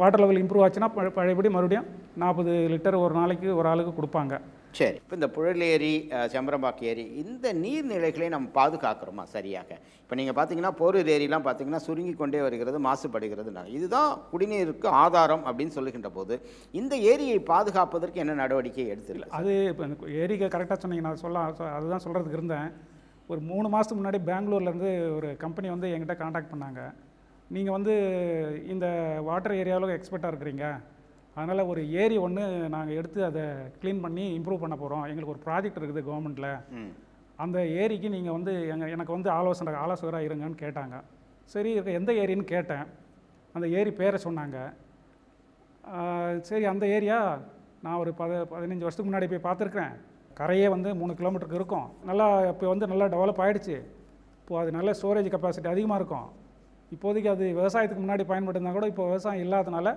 வாட்டர் லெவல் இம்ப்ரூவ் ஆச்சுன்னா பழையபடி மறுபடியும் நாற்பது லிட்டர் ஒரு நாளைக்கு ஒரு ஆளுக்கு கொடுப்பாங்க சரி இப்போ இந்த புழல் ஏரி செம்பரம்பாக்கு ஏரி இந்த நீர்நிலைகளை நம்ம பாதுகாக்கிறோமா சரியாக இப்போ நீங்கள் பார்த்தீங்கன்னா போரூர் ஏரியெலாம் பார்த்தீங்கன்னா சுருங்கி கொண்டே வருகிறது மாசுபடுகிறதுனால இதுதான் குடிநீருக்கு ஆதாரம் அப்படின்னு சொல்லுகின்ற போது இந்த ஏரியை பாதுகாப்பதற்கு என்ன நடவடிக்கை எடுத்துல அது இப்போ ஏரிக்கு கரெக்டாக சொன்னீங்க நான் சொல்ல அதுதான் சொல்கிறதுக்கு இருந்தேன் ஒரு மூணு மாதத்துக்கு முன்னாடி பெங்களூர்லேருந்து ஒரு கம்பெனி வந்து என்கிட்ட காண்டாக்ட் பண்ணாங்க நீங்கள் வந்து இந்த வாட்டர் ஏரியாவில் எக்ஸ்பர்ட்டாக இருக்கிறீங்க அதனால் ஒரு ஏரி ஒன்று நாங்கள் எடுத்து அதை க்ளீன் பண்ணி இம்ப்ரூவ் பண்ண போகிறோம் எங்களுக்கு ஒரு ப்ராஜெக்ட் இருக்குது கவர்மெண்ட்டில் அந்த ஏரிக்கு நீங்கள் வந்து எங்கள் எனக்கு வந்து ஆலோசனை ஆலோசகராக இருங்கன்னு கேட்டாங்க சரி இருக்க எந்த ஏரின்னு கேட்டேன் அந்த ஏரி பேரை சொன்னாங்க சரி அந்த ஏரியா நான் ஒரு பத பதினஞ்சு வருஷத்துக்கு முன்னாடி போய் பார்த்துருக்குறேன் கரையே வந்து மூணு கிலோமீட்டருக்கு இருக்கும் நல்லா இப்போ வந்து நல்லா டெவலப் ஆகிடுச்சு இப்போது அது நல்ல ஸ்டோரேஜ் கெப்பாசிட்டி அதிகமாக இருக்கும் இப்போதைக்கு அது விவசாயத்துக்கு முன்னாடி பயன்பட்டிருந்தா கூட இப்போ விவசாயம் இல்லாதனால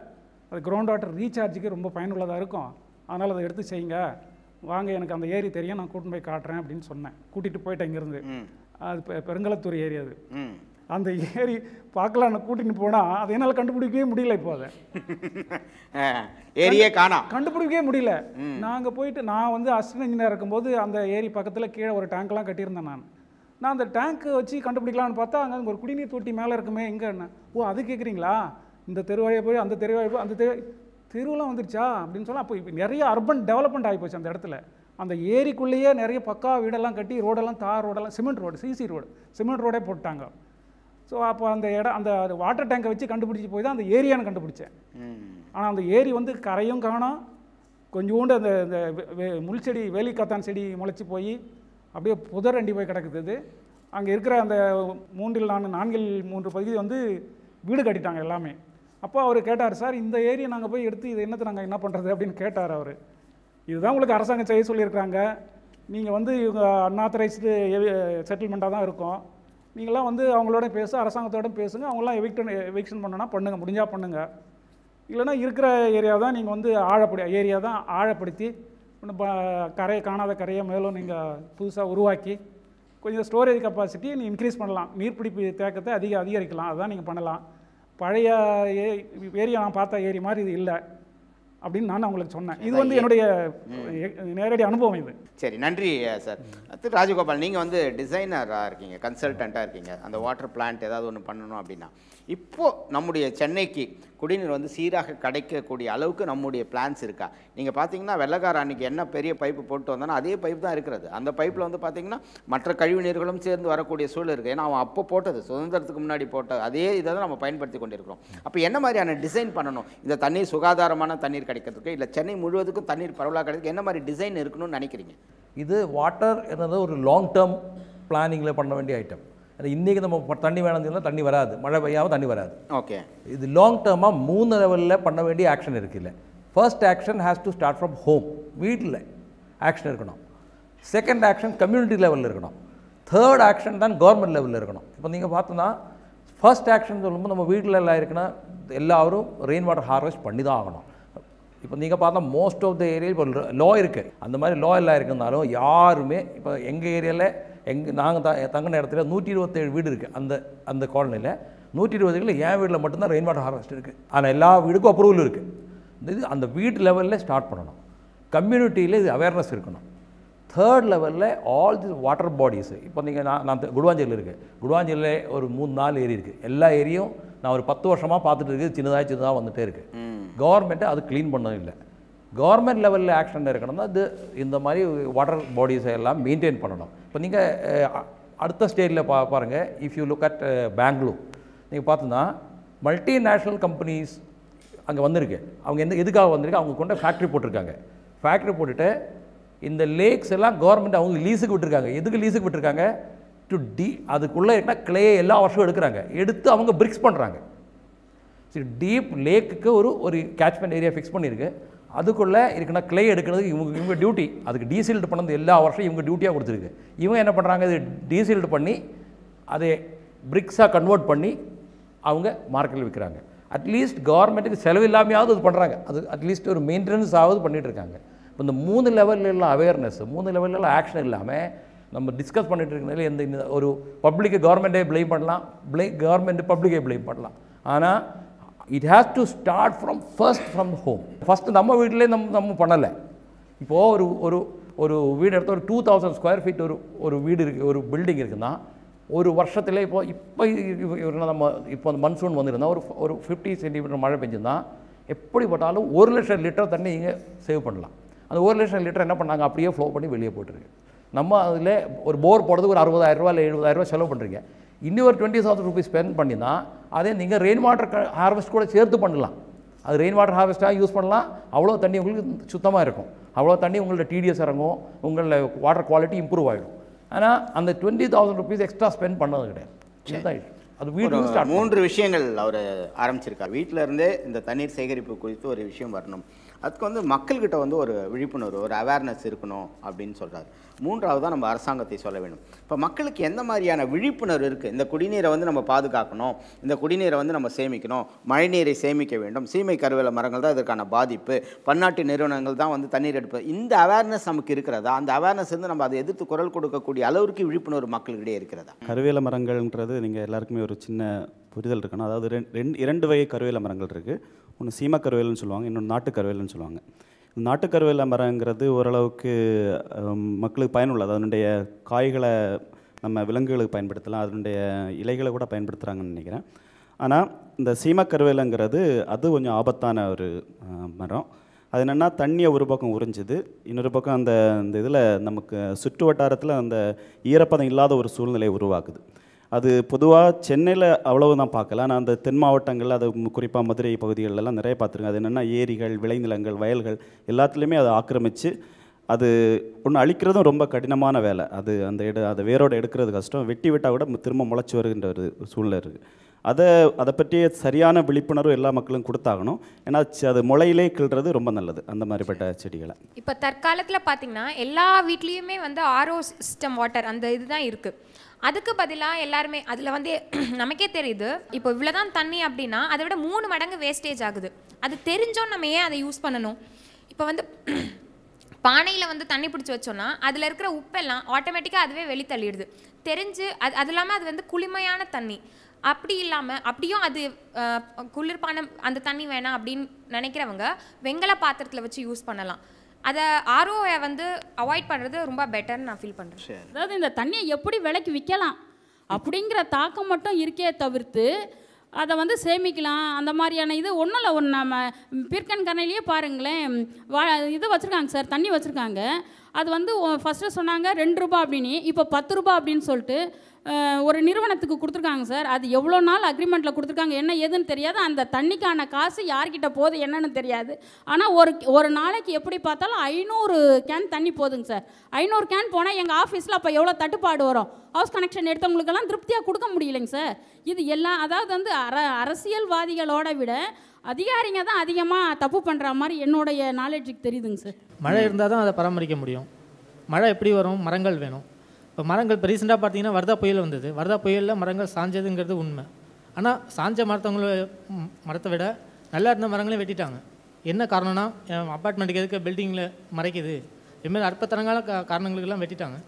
அது கிரவுண்ட் வாட்டர் ரீசார்ஜுக்கு ரொம்ப பயனுள்ளதாக இருக்கும் அதனால் அதை எடுத்து செய்யுங்க வாங்க எனக்கு அந்த ஏரி தெரியும் நான் கூட்டின்னு போய் காட்டுறேன் அப்படின்னு சொன்னேன் கூட்டிகிட்டு போயிட்டேன் இங்கேருந்து அது பெருங்கலத்தூர் ஏரி அது அந்த ஏரி பார்க்கலான்னு கூட்டின்னு போனால் அதை என்னால் கண்டுபிடிக்கவே முடியல இப்போ அதை ஏரியே காணா கண்டுபிடிக்கவே முடியல நாங்கள் போயிட்டு நான் வந்து அசிஸ்டன்ட் இன்ஜினியர் இருக்கும்போது அந்த ஏரி பக்கத்தில் கீழே ஒரு டேங்க்லாம் கட்டியிருந்தேன் நான் நான் அந்த டேங்க்கு வச்சு கண்டுபிடிக்கலான்னு பார்த்தா அங்கே ஒரு குடிநீர் தொட்டி மேலே இருக்குமே எங்கே என்ன ஓ அது கேட்குறீங்களா இந்த தெருவாயை போய் அந்த தெருவாயை போய் அந்த தெரு தெருவெலாம் வந்துருச்சா அப்படின்னு சொன்னால் அப்போ நிறைய அர்பன் டெவலப்மெண்ட் ஆகிப்போச்சு அந்த இடத்துல அந்த ஏரிக்குள்ளேயே நிறைய பக்கா வீடெல்லாம் கட்டி ரோடெல்லாம் தார் ரோடெல்லாம் cement road CC road cement ரோடே போட்டாங்க ஸோ அப்போ அந்த இடம் அந்த வாட்டர் டேங்கை வச்சு கண்டுபிடிச்சி போய் தான் அந்த ஏரியான்னு கண்டுபிடிச்சேன் ஆனால் அந்த ஏரி வந்து கரையும் காணும் கொஞ்சோண்டு அந்த இந்த முள்செடி வேலிக்காத்தான் செடி முளைச்சி போய் அப்படியே புதர் அண்டி போய் கிடக்குது அங்கே இருக்கிற அந்த மூன்றில் நான்கு நான்கில் மூன்று பகுதி வந்து வீடு கட்டிட்டாங்க எல்லாமே அப்போ அவர் கேட்டார் சார் இந்த ஏரியை நாங்கள் போய் எடுத்து இது என்னத்தை நாங்கள் என்ன பண்ணுறது அப்படின்னு கேட்டார் அவர் இதுதான் உங்களுக்கு அரசாங்கம் செய்ய சொல்லியிருக்கிறாங்க நீங்கள் வந்து இவங்க அன்ஆத்தரைஸ்டு செட்டில்மெண்ட்டாக தான் இருக்கும் நீங்களாம் வந்து அவங்களோட பேச அரசாங்கத்தோட பேசுங்க அவங்களாம் எவிக்டன் எவிக்ஷன் பண்ணோன்னா பண்ணுங்கள் முடிஞ்சால் பண்ணுங்கள் இல்லைனா இருக்கிற ஏரியா தான் நீங்கள் வந்து ஆழப்படி ஏரியா தான் ஆழப்படுத்தி இன்னும் கரையை காணாத கரையை மேலும் நீங்கள் புதுசாக உருவாக்கி கொஞ்சம் ஸ்டோரேஜ் கெப்பாசிட்டி நீ இன்க்ரீஸ் பண்ணலாம் நீர்பிடிப்பு தேக்கத்தை அதிக அதிகரிக்கலாம் அதுதான் நீங்கள் பண்ணலாம் பழைய ஏ ஏரியா நான் பார்த்த ஏரி மாதிரி இது இல்லை அப்படின்னு நான் அவங்களுக்கு சொன்னேன் இது வந்து என்னுடைய நேரடி அனுபவம் இது சரி நன்றி சார் அது ராஜகோபால் நீங்கள் வந்து டிசைனராக இருக்கீங்க கன்சல்டண்ட்டாக இருக்கீங்க அந்த வாட்டர் பிளான்ட் ஏதாவது ஒன்று பண்ணணும் அப்படின்னா இப்போது நம்முடைய சென்னைக்கு குடிநீர் வந்து சீராக கிடைக்கக்கூடிய அளவுக்கு நம்முடைய பிளான்ஸ் இருக்கா நீங்கள் பார்த்தீங்கன்னா வெள்ளக்கார அன்றைக்கி என்ன பெரிய பைப்பு போட்டு வந்தானோ அதே பைப் தான் இருக்கிறது அந்த பைப்பில் வந்து பார்த்தீங்கன்னா மற்ற கழிவு நீர்களும் சேர்ந்து வரக்கூடிய சூழல் இருக்குது ஏன்னா அவன் அப்போ போட்டது சுதந்திரத்துக்கு முன்னாடி போட்டது அதே இதை தான் நம்ம பயன்படுத்தி கொண்டிருக்கிறோம் அப்போ என்ன மாதிரியான டிசைன் பண்ணணும் இந்த தண்ணீர் சுகாதாரமான தண்ணீர் கிடைக்கிறதுக்கு இல்லை சென்னை முழுவதுக்கும் தண்ணீர் பரவலாக கிடைக்கிறதுக்கு என்ன மாதிரி டிசைன் இருக்கணும்னு நினைக்கிறீங்க இது வாட்டர் என்னது ஒரு லாங் டேர்ம் பிளானிங்கில் பண்ண வேண்டிய ஐட்டம் இன்றைக்கி நம்ம தண்ணி வேணும்னு தண்ணி வராது மழை பெய்யாமல் தண்ணி வராது ஓகே இது லாங் டேர்மாக மூணு லெவலில் பண்ண வேண்டிய ஆக்ஷன் இருக்குல்ல first action has to start from home வீட்டில் ஆக்ஷன் இருக்கணும் செகண்ட் ஆக்ஷன் கம்யூனிட்டி லெவலில் இருக்கணும் தேர்ட் ஆக்ஷன் தான் கவர்மெண்ட் லெவலில் இருக்கணும் இப்போ நீங்கள் பார்த்தோன்னா ஃபர்ஸ்ட் ஆக்ஷன் சொல்லும்போது நம்ம வீட்டில் எல்லாம் இருக்குன்னா எல்லாரும் ரெயின் வாட்டர் ஹார்வெஸ்ட் பண்ணி தான் ஆகணும் இப்போ நீங்கள் பார்த்தா மோஸ்ட் ஆஃப் த ஏரியா இப்போ லா இருக்குது அந்த மாதிரி லா எல்லாம் இருக்குனாலும் யாருமே இப்போ எங்கள் ஏரியாவில் எங்கள் நாங்கள் த தங்கின இடத்துல நூற்றி இருபத்தேழு வீடு இருக்குது அந்த அந்த காலனியில் நூற்றி இருபது வீட்டில் என் வீட்டில் மட்டும்தான் ரெயின் வாட்டர் ஹார்வெஸ்ட் இருக்குது ஆனால் எல்லா வீடுக்கும் அப்ரூவல் இருக்குது இந்த இது அந்த வீட்டு லெவலில் ஸ்டார்ட் பண்ணணும் கம்யூனிட்டியில் இது அவேர்னஸ் இருக்கணும் தேர்ட் லெவலில் ஆல் தி வாட்டர் பாடிஸ் இப்போ நீங்கள் நான் நான் குடுவாஞ்சலில் இருக்கேன் குடுவாஞ்சலில் ஒரு மூணு நாலு ஏரி இருக்குது எல்லா ஏரியும் நான் ஒரு பத்து வருஷமாக பார்த்துட்டு இருக்குது சின்னதாக சின்னதாக வந்துகிட்டே இருக்குது கவர்மெண்ட்டு அது க்ளீன் பண்ணதும் இல்லை கவர்மெண்ட் லெவலில் ஆக்ஷன் இருக்கணும்னா இது இந்த மாதிரி வாட்டர் பாடிஸை எல்லாம் மெயின்டைன் பண்ணணும் இப்போ நீங்கள் அடுத்த ஸ்டேட்டில் பா பாருங்கள் if you look at Bangalore நீங்கள் பார்த்தோன்னா மல்டிநேஷ்னல் கம்பெனிஸ் அங்கே வந்திருக்கு அவங்க எந்த எதுக்காக வந்திருக்கு அவங்க கொண்ட ஃபேக்ட்ரி போட்டிருக்காங்க ஃபேக்ட்ரி போட்டுட்டு இந்த லேக்ஸ் எல்லாம் கவர்மெண்ட் அவங்க லீஸுக்கு விட்டுருக்காங்க எதுக்கு லீஸுக்கு விட்டுருக்காங்க டு டி அதுக்குள்ளே இருக்கா கிளே எல்லா வருஷம் எடுக்கிறாங்க எடுத்து அவங்க பிரிக்ஸ் பண்ணுறாங்க சரி டீப் லேக்குக்கு ஒரு ஒரு கேட்ச்மெண்ட் ஏரியா ஃபிக்ஸ் பண்ணியிருக்கு அதுக்குள்ளே இருக்குன்னா கிளே எடுக்கிறதுக்கு இவங்க இவங்க டியூட்டி அதுக்கு டீசீல்டு பண்ணது எல்லா வருஷம் இவங்க டியூட்டியாக கொடுத்துருக்கு இவங்க என்ன பண்ணுறாங்க இது டீசீல்டு பண்ணி அதை பிரிக்ஸாக கன்வெர்ட் பண்ணி அவங்க மார்க்கெட்டில் விற்கிறாங்க அட்லீஸ்ட் கவர்மெண்ட்டுக்கு செலவு இல்லாமையாவது இது பண்ணுறாங்க அது அட்லீஸ்ட் ஒரு மெயின்டெனன்ஸ் ஆகுது பண்ணிகிட்ருக்காங்க இப்போ இந்த மூணு லெவலில் அவேர்னஸ் மூணு லெவல்லாம் ஆக்ஷன் இல்லாமல் நம்ம டிஸ்கஸ் பண்ணிகிட்டு இருக்கிறதுல எந்த ஒரு பப்ளிக்கை கவர்மெண்ட்டே ப்ளேம் பண்ணலாம் ப்ளே கவர்மெண்ட் பப்ளிக்கே ப்ளேம் பண்ணலாம் ஆனால் it has to start from first from home first நம்ம வீட்டிலே நம்ம நம்ம பண்ணலை இப்போது ஒரு ஒரு ஒரு வீடு எடுத்தால் ஒரு டூ தௌசண்ட் ஸ்கொயர் ஃபீட் ஒரு ஒரு வீடு இருக்குது ஒரு பில்டிங் இருக்குதுன்னா ஒரு வருஷத்தில் இப்போ இப்போ நம்ம இப்போ அந்த மன்சூன் வந்துருந்தால் ஒரு ஒரு ஃபிஃப்டி சென்டிமீட்டர் மழை எப்படி எப்படிப்பட்டாலும் ஒரு லட்சம் லிட்டர் தண்ணி இங்கே சேவ் பண்ணலாம் அந்த ஒரு லட்சம் லிட்டர் என்ன பண்ணாங்க அப்படியே ஃப்ளோ பண்ணி வெளியே போட்டுருக்கு நம்ம அதில் ஒரு போர் போடுறதுக்கு ஒரு அறுபதாயிரரூவா இல்லை எழுபதாயிரரூவா செலவு பண்ணுறீங்க இன்னும் ஒரு டுவெண்ட்டி தௌசண்ட் ருபீஸ் ஸ்பெண்ட் பண்ணினா அதே நீங்கள் ரெயின் வாட்டர் ஹார்வெஸ்ட் கூட சேர்த்து பண்ணலாம் அது ரெயின் வாட்டர் ஹார்வெஸ்ட்டாக யூஸ் பண்ணலாம் அவ்வளோ தண்ணி உங்களுக்கு சுத்தமாக இருக்கும் அவ்வளோ தண்ணி உங்களோட டிடிஎஸ் இறங்கும் உங்களோட வாட்டர் குவாலிட்டி இம்ப்ரூவ் ஆகிடும் ஆனால் அந்த twenty thousand rupees extra spend பண்ணது கிடையாது அது வீட்டு மூன்று விஷயங்கள் அவர் ஆரம்பிச்சிருக்கார் வீட்டில் இருந்தே இந்த தண்ணீர் சேகரிப்பு குறித்து ஒரு விஷயம் வரணும் அதுக்கு வந்து மக்கள்கிட்ட வந்து ஒரு விழிப்புணர்வு ஒரு அவேர்னஸ் இருக்கணும் அப்படின்னு சொல்கிறாரு மூன்றாவது தான் நம்ம அரசாங்கத்தை சொல்ல வேணும் இப்போ மக்களுக்கு எந்த மாதிரியான விழிப்புணர்வு இருக்குது இந்த குடிநீரை வந்து நம்ம பாதுகாக்கணும் இந்த குடிநீரை வந்து நம்ம சேமிக்கணும் மழைநீரை சேமிக்க வேண்டும் சீமை கருவேல மரங்கள் தான் இதற்கான பாதிப்பு பன்னாட்டு நிறுவனங்கள் தான் வந்து தண்ணீர் எடுப்பு இந்த அவேர்னஸ் நமக்கு இருக்கிறதா அந்த அவேர்னஸ் வந்து நம்ம அதை எதிர்த்து குரல் கொடுக்கக்கூடிய அளவிற்கு விழிப்புணர்வு மக்களிடையே இருக்கிறதா கருவேல மரங்கள்ன்றது நீங்கள் எல்லாருக்குமே ஒரு சின்ன புரிதல் இருக்கணும் அதாவது ரெண்டு இரண்டு வகை கருவேல மரங்கள் இருக்குது ஒன்று சீம சொல்லுவாங்க இன்னொன்று நாட்டு சொல்லுவாங்க நாட்டு கருவேல மரங்கிறது ஓரளவுக்கு மக்களுக்கு பயனுள்ளது அதனுடைய காய்களை நம்ம விலங்குகளுக்கு பயன்படுத்தலாம் அதனுடைய இலைகளை கூட பயன்படுத்துகிறாங்கன்னு நினைக்கிறேன் ஆனால் இந்த சீமக்கருவேலங்கிறது அது கொஞ்சம் ஆபத்தான ஒரு மரம் அது என்னென்னா தண்ணியை ஒரு பக்கம் உறிஞ்சுது இன்னொரு பக்கம் அந்த இந்த இதில் நமக்கு சுற்று வட்டாரத்தில் அந்த ஈரப்பதம் இல்லாத ஒரு சூழ்நிலையை உருவாக்குது அது பொதுவாக சென்னையில் அவ்வளவு தான் பார்க்கல ஆனால் அந்த தென் மாவட்டங்கள் அது குறிப்பாக மதுரை பகுதிகளெல்லாம் நிறைய பார்த்துருங்க அது என்னென்னா ஏரிகள் விளைநிலங்கள் வயல்கள் எல்லாத்துலேயுமே அதை ஆக்கிரமித்து அது ஒன்று அழிக்கிறதும் ரொம்ப கடினமான வேலை அது அந்த இட அதை வேரோடு எடுக்கிறது கஷ்டம் வெட்டி விட்டால் கூட திரும்ப முளைச்சி வருகின்ற ஒரு சூழ்நிலை இருக்குது அதை அதை பற்றிய சரியான விழிப்புணர்வு எல்லா மக்களும் கொடுத்தாகணும் ஏன்னா அது முளையிலே கிள்றது ரொம்ப நல்லது அந்த மாதிரிப்பட்ட செடிகளை இப்போ தற்காலத்தில் பார்த்திங்கன்னா எல்லா வீட்லேயுமே வந்து ஆர்ஓ சிஸ்டம் வாட்டர் அந்த இதுதான் இருக்குது அதுக்கு பதிலாக எல்லாருமே அதில் வந்து (clears throat) நமக்கே தெரியுது இப்போ இவ்வளோதான் தண்ணி அப்படின்னா அதை விட மூணு மடங்கு வேஸ்டேஜ் ஆகுது அது தெரிஞ்சோம் நம்ம ஏன் அதை யூஸ் பண்ணணும் இப்போ வந்து (clears throat) பானையில் வந்து தண்ணி பிடிச்சி வச்சோன்னா அதில் இருக்கிற உப்பெல்லாம் ஆட்டோமேட்டிக்காக அதுவே வெளித்தள்ளிடுது தெரிஞ்சு அது அது இல்லாமல் அது வந்து குளிமையான தண்ணி அப்படி இல்லாமல் அப்படியும் அது குளிர்பான அந்த தண்ணி வேணாம் அப்படின்னு நினைக்கிறவங்க வெங்கல பாத்திரத்தில் வச்சு யூஸ் பண்ணலாம் அதை ஆர்ஓவை வந்து அவாய்ட் பண்ணுறது ரொம்ப பெட்டர்னு நான் ஃபீல் பண்ணுறேன் அதாவது இந்த தண்ணியை எப்படி விலைக்கு விற்கலாம் அப்படிங்கிற தாக்கம் மட்டும் இருக்கே தவிர்த்து அதை வந்து சேமிக்கலாம் அந்த மாதிரியான இது ஒன்றும் இல்லை ஒன்று நம்ம பிற்கண் கணையிலேயே பாருங்களேன் வா இது வச்சுருக்காங்க சார் தண்ணி வச்சுருக்காங்க அது வந்து ஃபஸ்ட்டு சொன்னாங்க ரெண்டு ரூபா அப்படின்னு இப்போ பத்து ரூபா அப்படின்னு சொல்லிட்டு ஒரு நிறுவனத்துக்கு கொடுத்துருக்காங்க சார் அது எவ்வளோ நாள் அக்ரிமெண்ட்டில் கொடுத்துருக்காங்க என்ன ஏதுன்னு தெரியாது அந்த தண்ணிக்கான காசு யார்கிட்ட போகுது என்னன்னு தெரியாது ஆனால் ஒரு ஒரு நாளைக்கு எப்படி பார்த்தாலும் ஐநூறு கேன் தண்ணி போதுங்க சார் ஐநூறு கேன் போனால் எங்கள் ஆஃபீஸில் அப்போ எவ்வளோ தட்டுப்பாடு வரும் ஹவுஸ் கனெக்ஷன் எடுத்தவங்களுக்கெல்லாம் திருப்தியாக கொடுக்க முடியலைங்க சார் இது எல்லாம் அதாவது வந்து அர அரசியல்வாதிகளோட விட அதிகாரிங்க தான் அதிகமாக தப்பு பண்ணுற மாதிரி என்னுடைய நாலேஜுக்கு தெரியுதுங்க சார் மழை இருந்தால் தான் அதை பராமரிக்க முடியும் மழை எப்படி வரும் மரங்கள் வேணும் இப்போ மரங்கள் இப்போ ரீசெண்டாக பார்த்தீங்கன்னா வரதா புயல் வந்தது வரதா புயலில் மரங்கள் சாஞ்சதுங்கிறது உண்மை ஆனால் சாஞ்ச மரத்தவங்கள மரத்தை விட நல்லா இருந்த மரங்களையும் வெட்டிட்டாங்க என்ன காரணம்னா என் அப்பார்ட்மெண்ட்டுக்கு எதுக்கு பில்டிங்கில் மறைக்குது இதுமாரி அற்பத்தரங்கால காரணங்களுக்கெல்லாம் வெட்டிட்டாங்க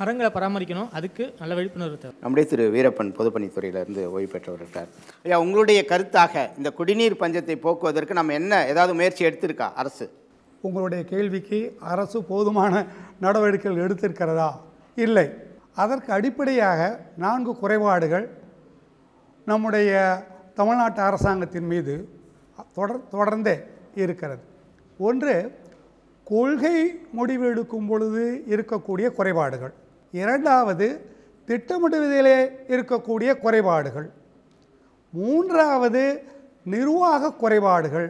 மரங்களை பராமரிக்கணும் அதுக்கு நல்ல விழிப்புணர்வு தேவை நம்முடைய திரு வீரப்பன் பொதுப்பணித்துறையிலிருந்து ஓய்வு பெற்றவர் ஐயா உங்களுடைய கருத்தாக இந்த குடிநீர் பஞ்சத்தை போக்குவதற்கு நம்ம என்ன ஏதாவது முயற்சி எடுத்திருக்கா அரசு உங்களுடைய கேள்விக்கு அரசு போதுமான நடவடிக்கைகள் எடுத்திருக்கிறதா இல்லை அதற்கு அடிப்படையாக நான்கு குறைபாடுகள் நம்முடைய தமிழ்நாட்டு அரசாங்கத்தின் மீது தொடர் தொடர்ந்தே இருக்கிறது ஒன்று கொள்கை முடிவு எடுக்கும் பொழுது இருக்கக்கூடிய குறைபாடுகள் இரண்டாவது திட்டமிடுவதிலே இருக்கக்கூடிய குறைபாடுகள் மூன்றாவது நிர்வாக குறைபாடுகள்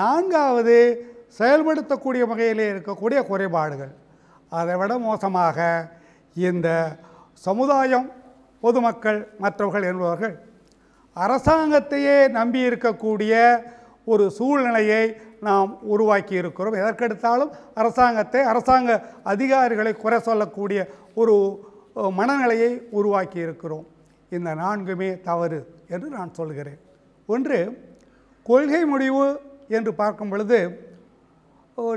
நான்காவது செயல்படுத்தக்கூடிய வகையிலே இருக்கக்கூடிய குறைபாடுகள் அதை விட மோசமாக இந்த சமுதாயம் பொதுமக்கள் மற்றவர்கள் என்பவர்கள் அரசாங்கத்தையே நம்பி இருக்கக்கூடிய ஒரு சூழ்நிலையை நாம் உருவாக்கி இருக்கிறோம் எதற்கெடுத்தாலும் அரசாங்கத்தை அரசாங்க அதிகாரிகளை குறை சொல்லக்கூடிய ஒரு மனநிலையை உருவாக்கி இருக்கிறோம் இந்த நான்குமே தவறு என்று நான் சொல்கிறேன் ஒன்று கொள்கை முடிவு என்று பார்க்கும் பொழுது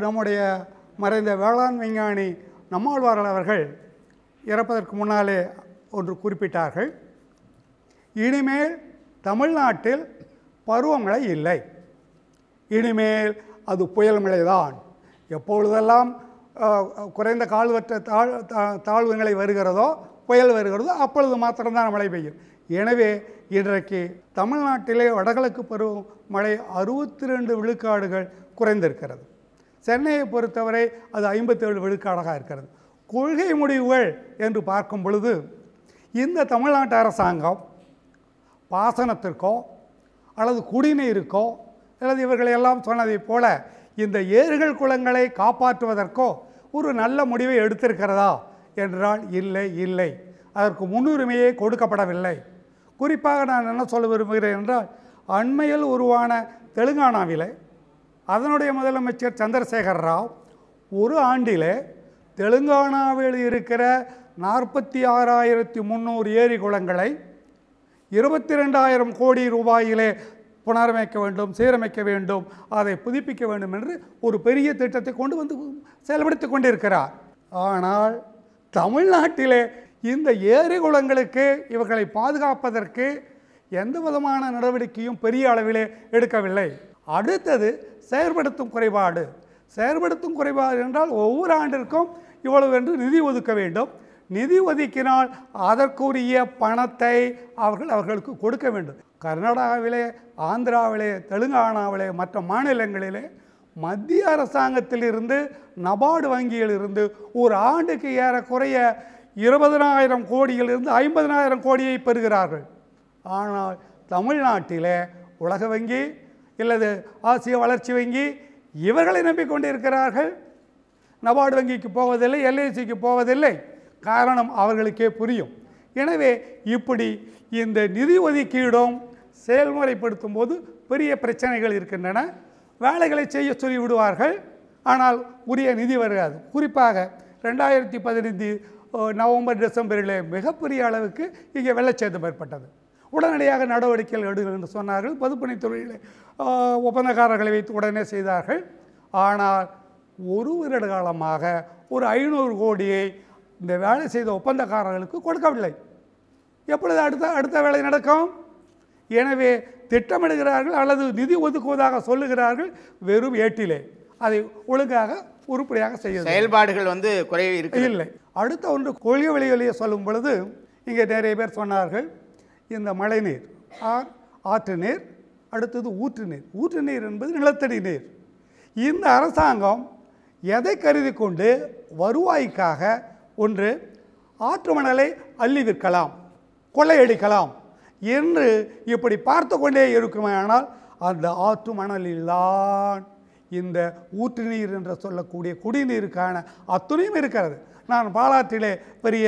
நம்முடைய மறைந்த வேளாண் விஞ்ஞானி நம்மாழ்வார்கள் அவர்கள் இறப்பதற்கு முன்னாலே ஒன்று குறிப்பிட்டார்கள் இனிமேல் தமிழ்நாட்டில் பருவமழை இல்லை இனிமேல் அது புயல் மழை தான் எப்பொழுதெல்லாம் குறைந்த கால்வற்ற தாழ் தாழ்வு நிலை வருகிறதோ புயல் வருகிறதோ அப்பொழுது மாத்திரம்தான் மழை பெய்யும் எனவே இன்றைக்கு தமிழ்நாட்டிலே வடகிழக்கு பருவ மழை அறுபத்தி ரெண்டு விழுக்காடுகள் குறைந்திருக்கிறது சென்னையை பொறுத்தவரை அது ஐம்பத்தேழு விழுக்காடாக இருக்கிறது கொள்கை முடிவுகள் என்று பார்க்கும் பொழுது இந்த தமிழ்நாட்டு அரசாங்கம் பாசனத்திற்கோ அல்லது குடிநீருக்கோ அல்லது இவர்கள் எல்லாம் சொன்னதைப் போல இந்த ஏறுகள் குளங்களை காப்பாற்றுவதற்கோ ஒரு நல்ல முடிவை எடுத்திருக்கிறதா என்றால் இல்லை இல்லை அதற்கு முன்னுரிமையே கொடுக்கப்படவில்லை குறிப்பாக நான் என்ன சொல்ல விரும்புகிறேன் என்றால் அண்மையில் உருவான தெலுங்கானாவிலே அதனுடைய முதலமைச்சர் சந்திரசேகர் ராவ் ஒரு ஆண்டிலே தெலுங்கானாவில் இருக்கிற நாற்பத்தி ஆறாயிரத்தி முந்நூறு ஏரி குளங்களை இருபத்தி ரெண்டாயிரம் கோடி ரூபாயிலே புனரமைக்க வேண்டும் சீரமைக்க வேண்டும் அதை புதுப்பிக்க வேண்டும் என்று ஒரு பெரிய திட்டத்தை கொண்டு வந்து செயல்படுத்தி கொண்டிருக்கிறார் ஆனால் தமிழ்நாட்டிலே இந்த ஏரி குளங்களுக்கு இவர்களை பாதுகாப்பதற்கு எந்த விதமான நடவடிக்கையும் பெரிய அளவிலே எடுக்கவில்லை அடுத்தது செயற்படுத்தும் குறைபாடு செயற்படுத்தும் குறைபாடு என்றால் ஒவ்வொரு ஆண்டிற்கும் இவ்வளவு என்று நிதி ஒதுக்க வேண்டும் நிதி ஒதுக்கினால் அதற்குரிய பணத்தை அவர்கள் அவர்களுக்கு கொடுக்க வேண்டும் கர்நாடகாவிலே ஆந்திராவிலே தெலுங்கானாவிலே மற்ற மாநிலங்களிலே மத்திய அரசாங்கத்திலிருந்து நபார்டு வங்கியிலிருந்து ஒரு ஆண்டுக்கு ஏறக்குறைய இருபதனாயிரம் கோடியிலிருந்து ஐம்பதனாயிரம் கோடியை பெறுகிறார்கள் ஆனால் தமிழ்நாட்டிலே உலக வங்கி இல்லது ஆசிய வளர்ச்சி வங்கி இவர்களை நம்பிக்கொண்டிருக்கிறார்கள் நபார்டு வங்கிக்கு போவதில்லை எல்ஐசிக்கு போவதில்லை காரணம் அவர்களுக்கே புரியும் எனவே இப்படி இந்த நிதி ஒதுக்கீடும் செயல்முறைப்படுத்தும் போது பெரிய பிரச்சனைகள் இருக்கின்றன வேலைகளை செய்ய சொல்லிவிடுவார்கள் ஆனால் உரிய நிதி வருகாது குறிப்பாக ரெண்டாயிரத்தி பதினைந்து நவம்பர் டிசம்பரில் மிகப்பெரிய அளவுக்கு இங்கே வெள்ளச்சேதம் ஏற்பட்டது உடனடியாக நடவடிக்கைகள் எடுங்கள் என்று சொன்னார்கள் தொழிலில் ஒப்பந்தக்காரர்களை வைத்து உடனே செய்தார்கள் ஆனால் ஒரு வருட காலமாக ஒரு ஐநூறு கோடியை இந்த வேலை செய்த ஒப்பந்தக்காரர்களுக்கு கொடுக்கவில்லை எப்பொழுது அடுத்த அடுத்த வேலை நடக்கும் எனவே திட்டமிடுகிறார்கள் அல்லது நிதி ஒதுக்குவதாக சொல்லுகிறார்கள் வெறும் ஏட்டிலே அதை ஒழுங்காக உருப்படியாக செய்ய செயல்பாடுகள் வந்து குறைய இல்லை அடுத்த ஒன்று கொள்கை வழிகளையே சொல்லும் பொழுது இங்கே நிறைய பேர் சொன்னார்கள் இந்த மழை நீர் ஆற்று நீர் அடுத்தது ஊற்று நீர் ஊற்று நீர் என்பது நிலத்தடி நீர் இந்த அரசாங்கம் எதை கருதி கொண்டு வருவாய்க்காக ஒன்று ஆற்று மணலை அள்ளி விற்கலாம் கொள்ளையடிக்கலாம் என்று இப்படி பார்த்து கொண்டே ஆனால் அந்த ஆற்று மணலில்தான் இந்த ஊற்று நீர் என்று சொல்லக்கூடிய குடிநீருக்கான அத்துணையும் இருக்கிறது நான் பாலாற்றிலே பெரிய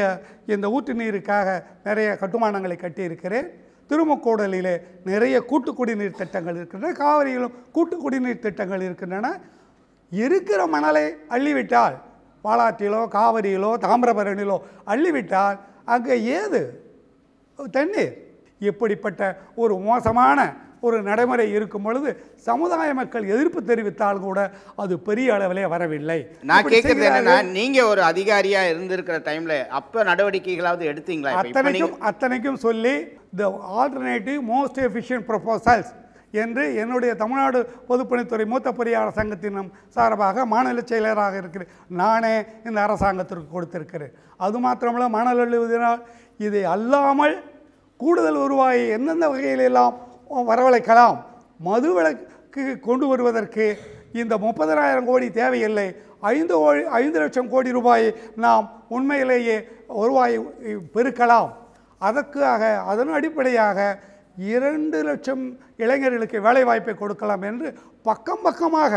இந்த ஊற்று நீருக்காக நிறைய கட்டுமானங்களை கட்டியிருக்கிறேன் திருமுக்கோடலிலே நிறைய கூட்டு குடிநீர் திட்டங்கள் இருக்கின்றன காவிரியிலும் கூட்டு குடிநீர் திட்டங்கள் இருக்கின்றன இருக்கிற மணலை அள்ளிவிட்டால் பாலாற்றிலோ காவிரியிலோ தாமிரபரணிலோ அள்ளிவிட்டால் அங்கே ஏது தண்ணீர் இப்படிப்பட்ட ஒரு மோசமான ஒரு நடைமுறை இருக்கும் பொழுது சமுதாய மக்கள் எதிர்ப்பு தெரிவித்தால் கூட அது பெரிய அளவிலே வரவில்லை நான் கேட்கறது என்னன்னா நீங்க ஒரு அதிகாரியா இருந்திருக்கிற டைம்ல அப்ப நடவடிக்கைகளாவது எடுத்தீங்களா அத்தனைக்கும் அத்தனைக்கும் சொல்லி the alternative most efficient proposals என்று என்னுடைய தமிழ்நாடு பொதுப்பணித்துறை மூத்த பொறியாளர் சங்கத்தினம் சார்பாக மாநில செயலராக இருக்கிறேன் நானே இந்த அரசாங்கத்திற்கு கொடுத்திருக்கிறேன் அது மாத்திரமல்ல மாநில எழுவதனால் இதை அல்லாமல் கூடுதல் உருவாயை எந்தெந்த வகையிலெல்லாம் வரவழைக்கலாம் மது விளக்கு கொண்டு வருவதற்கு இந்த முப்பதனாயிரம் கோடி தேவையில்லை ஐந்து கோடி ஐந்து லட்சம் கோடி ரூபாய் நாம் உண்மையிலேயே வருவாய் பெருக்கலாம் அதற்காக அதன் அடிப்படையாக இரண்டு லட்சம் இளைஞர்களுக்கு வேலைவாய்ப்பை கொடுக்கலாம் என்று பக்கம் பக்கமாக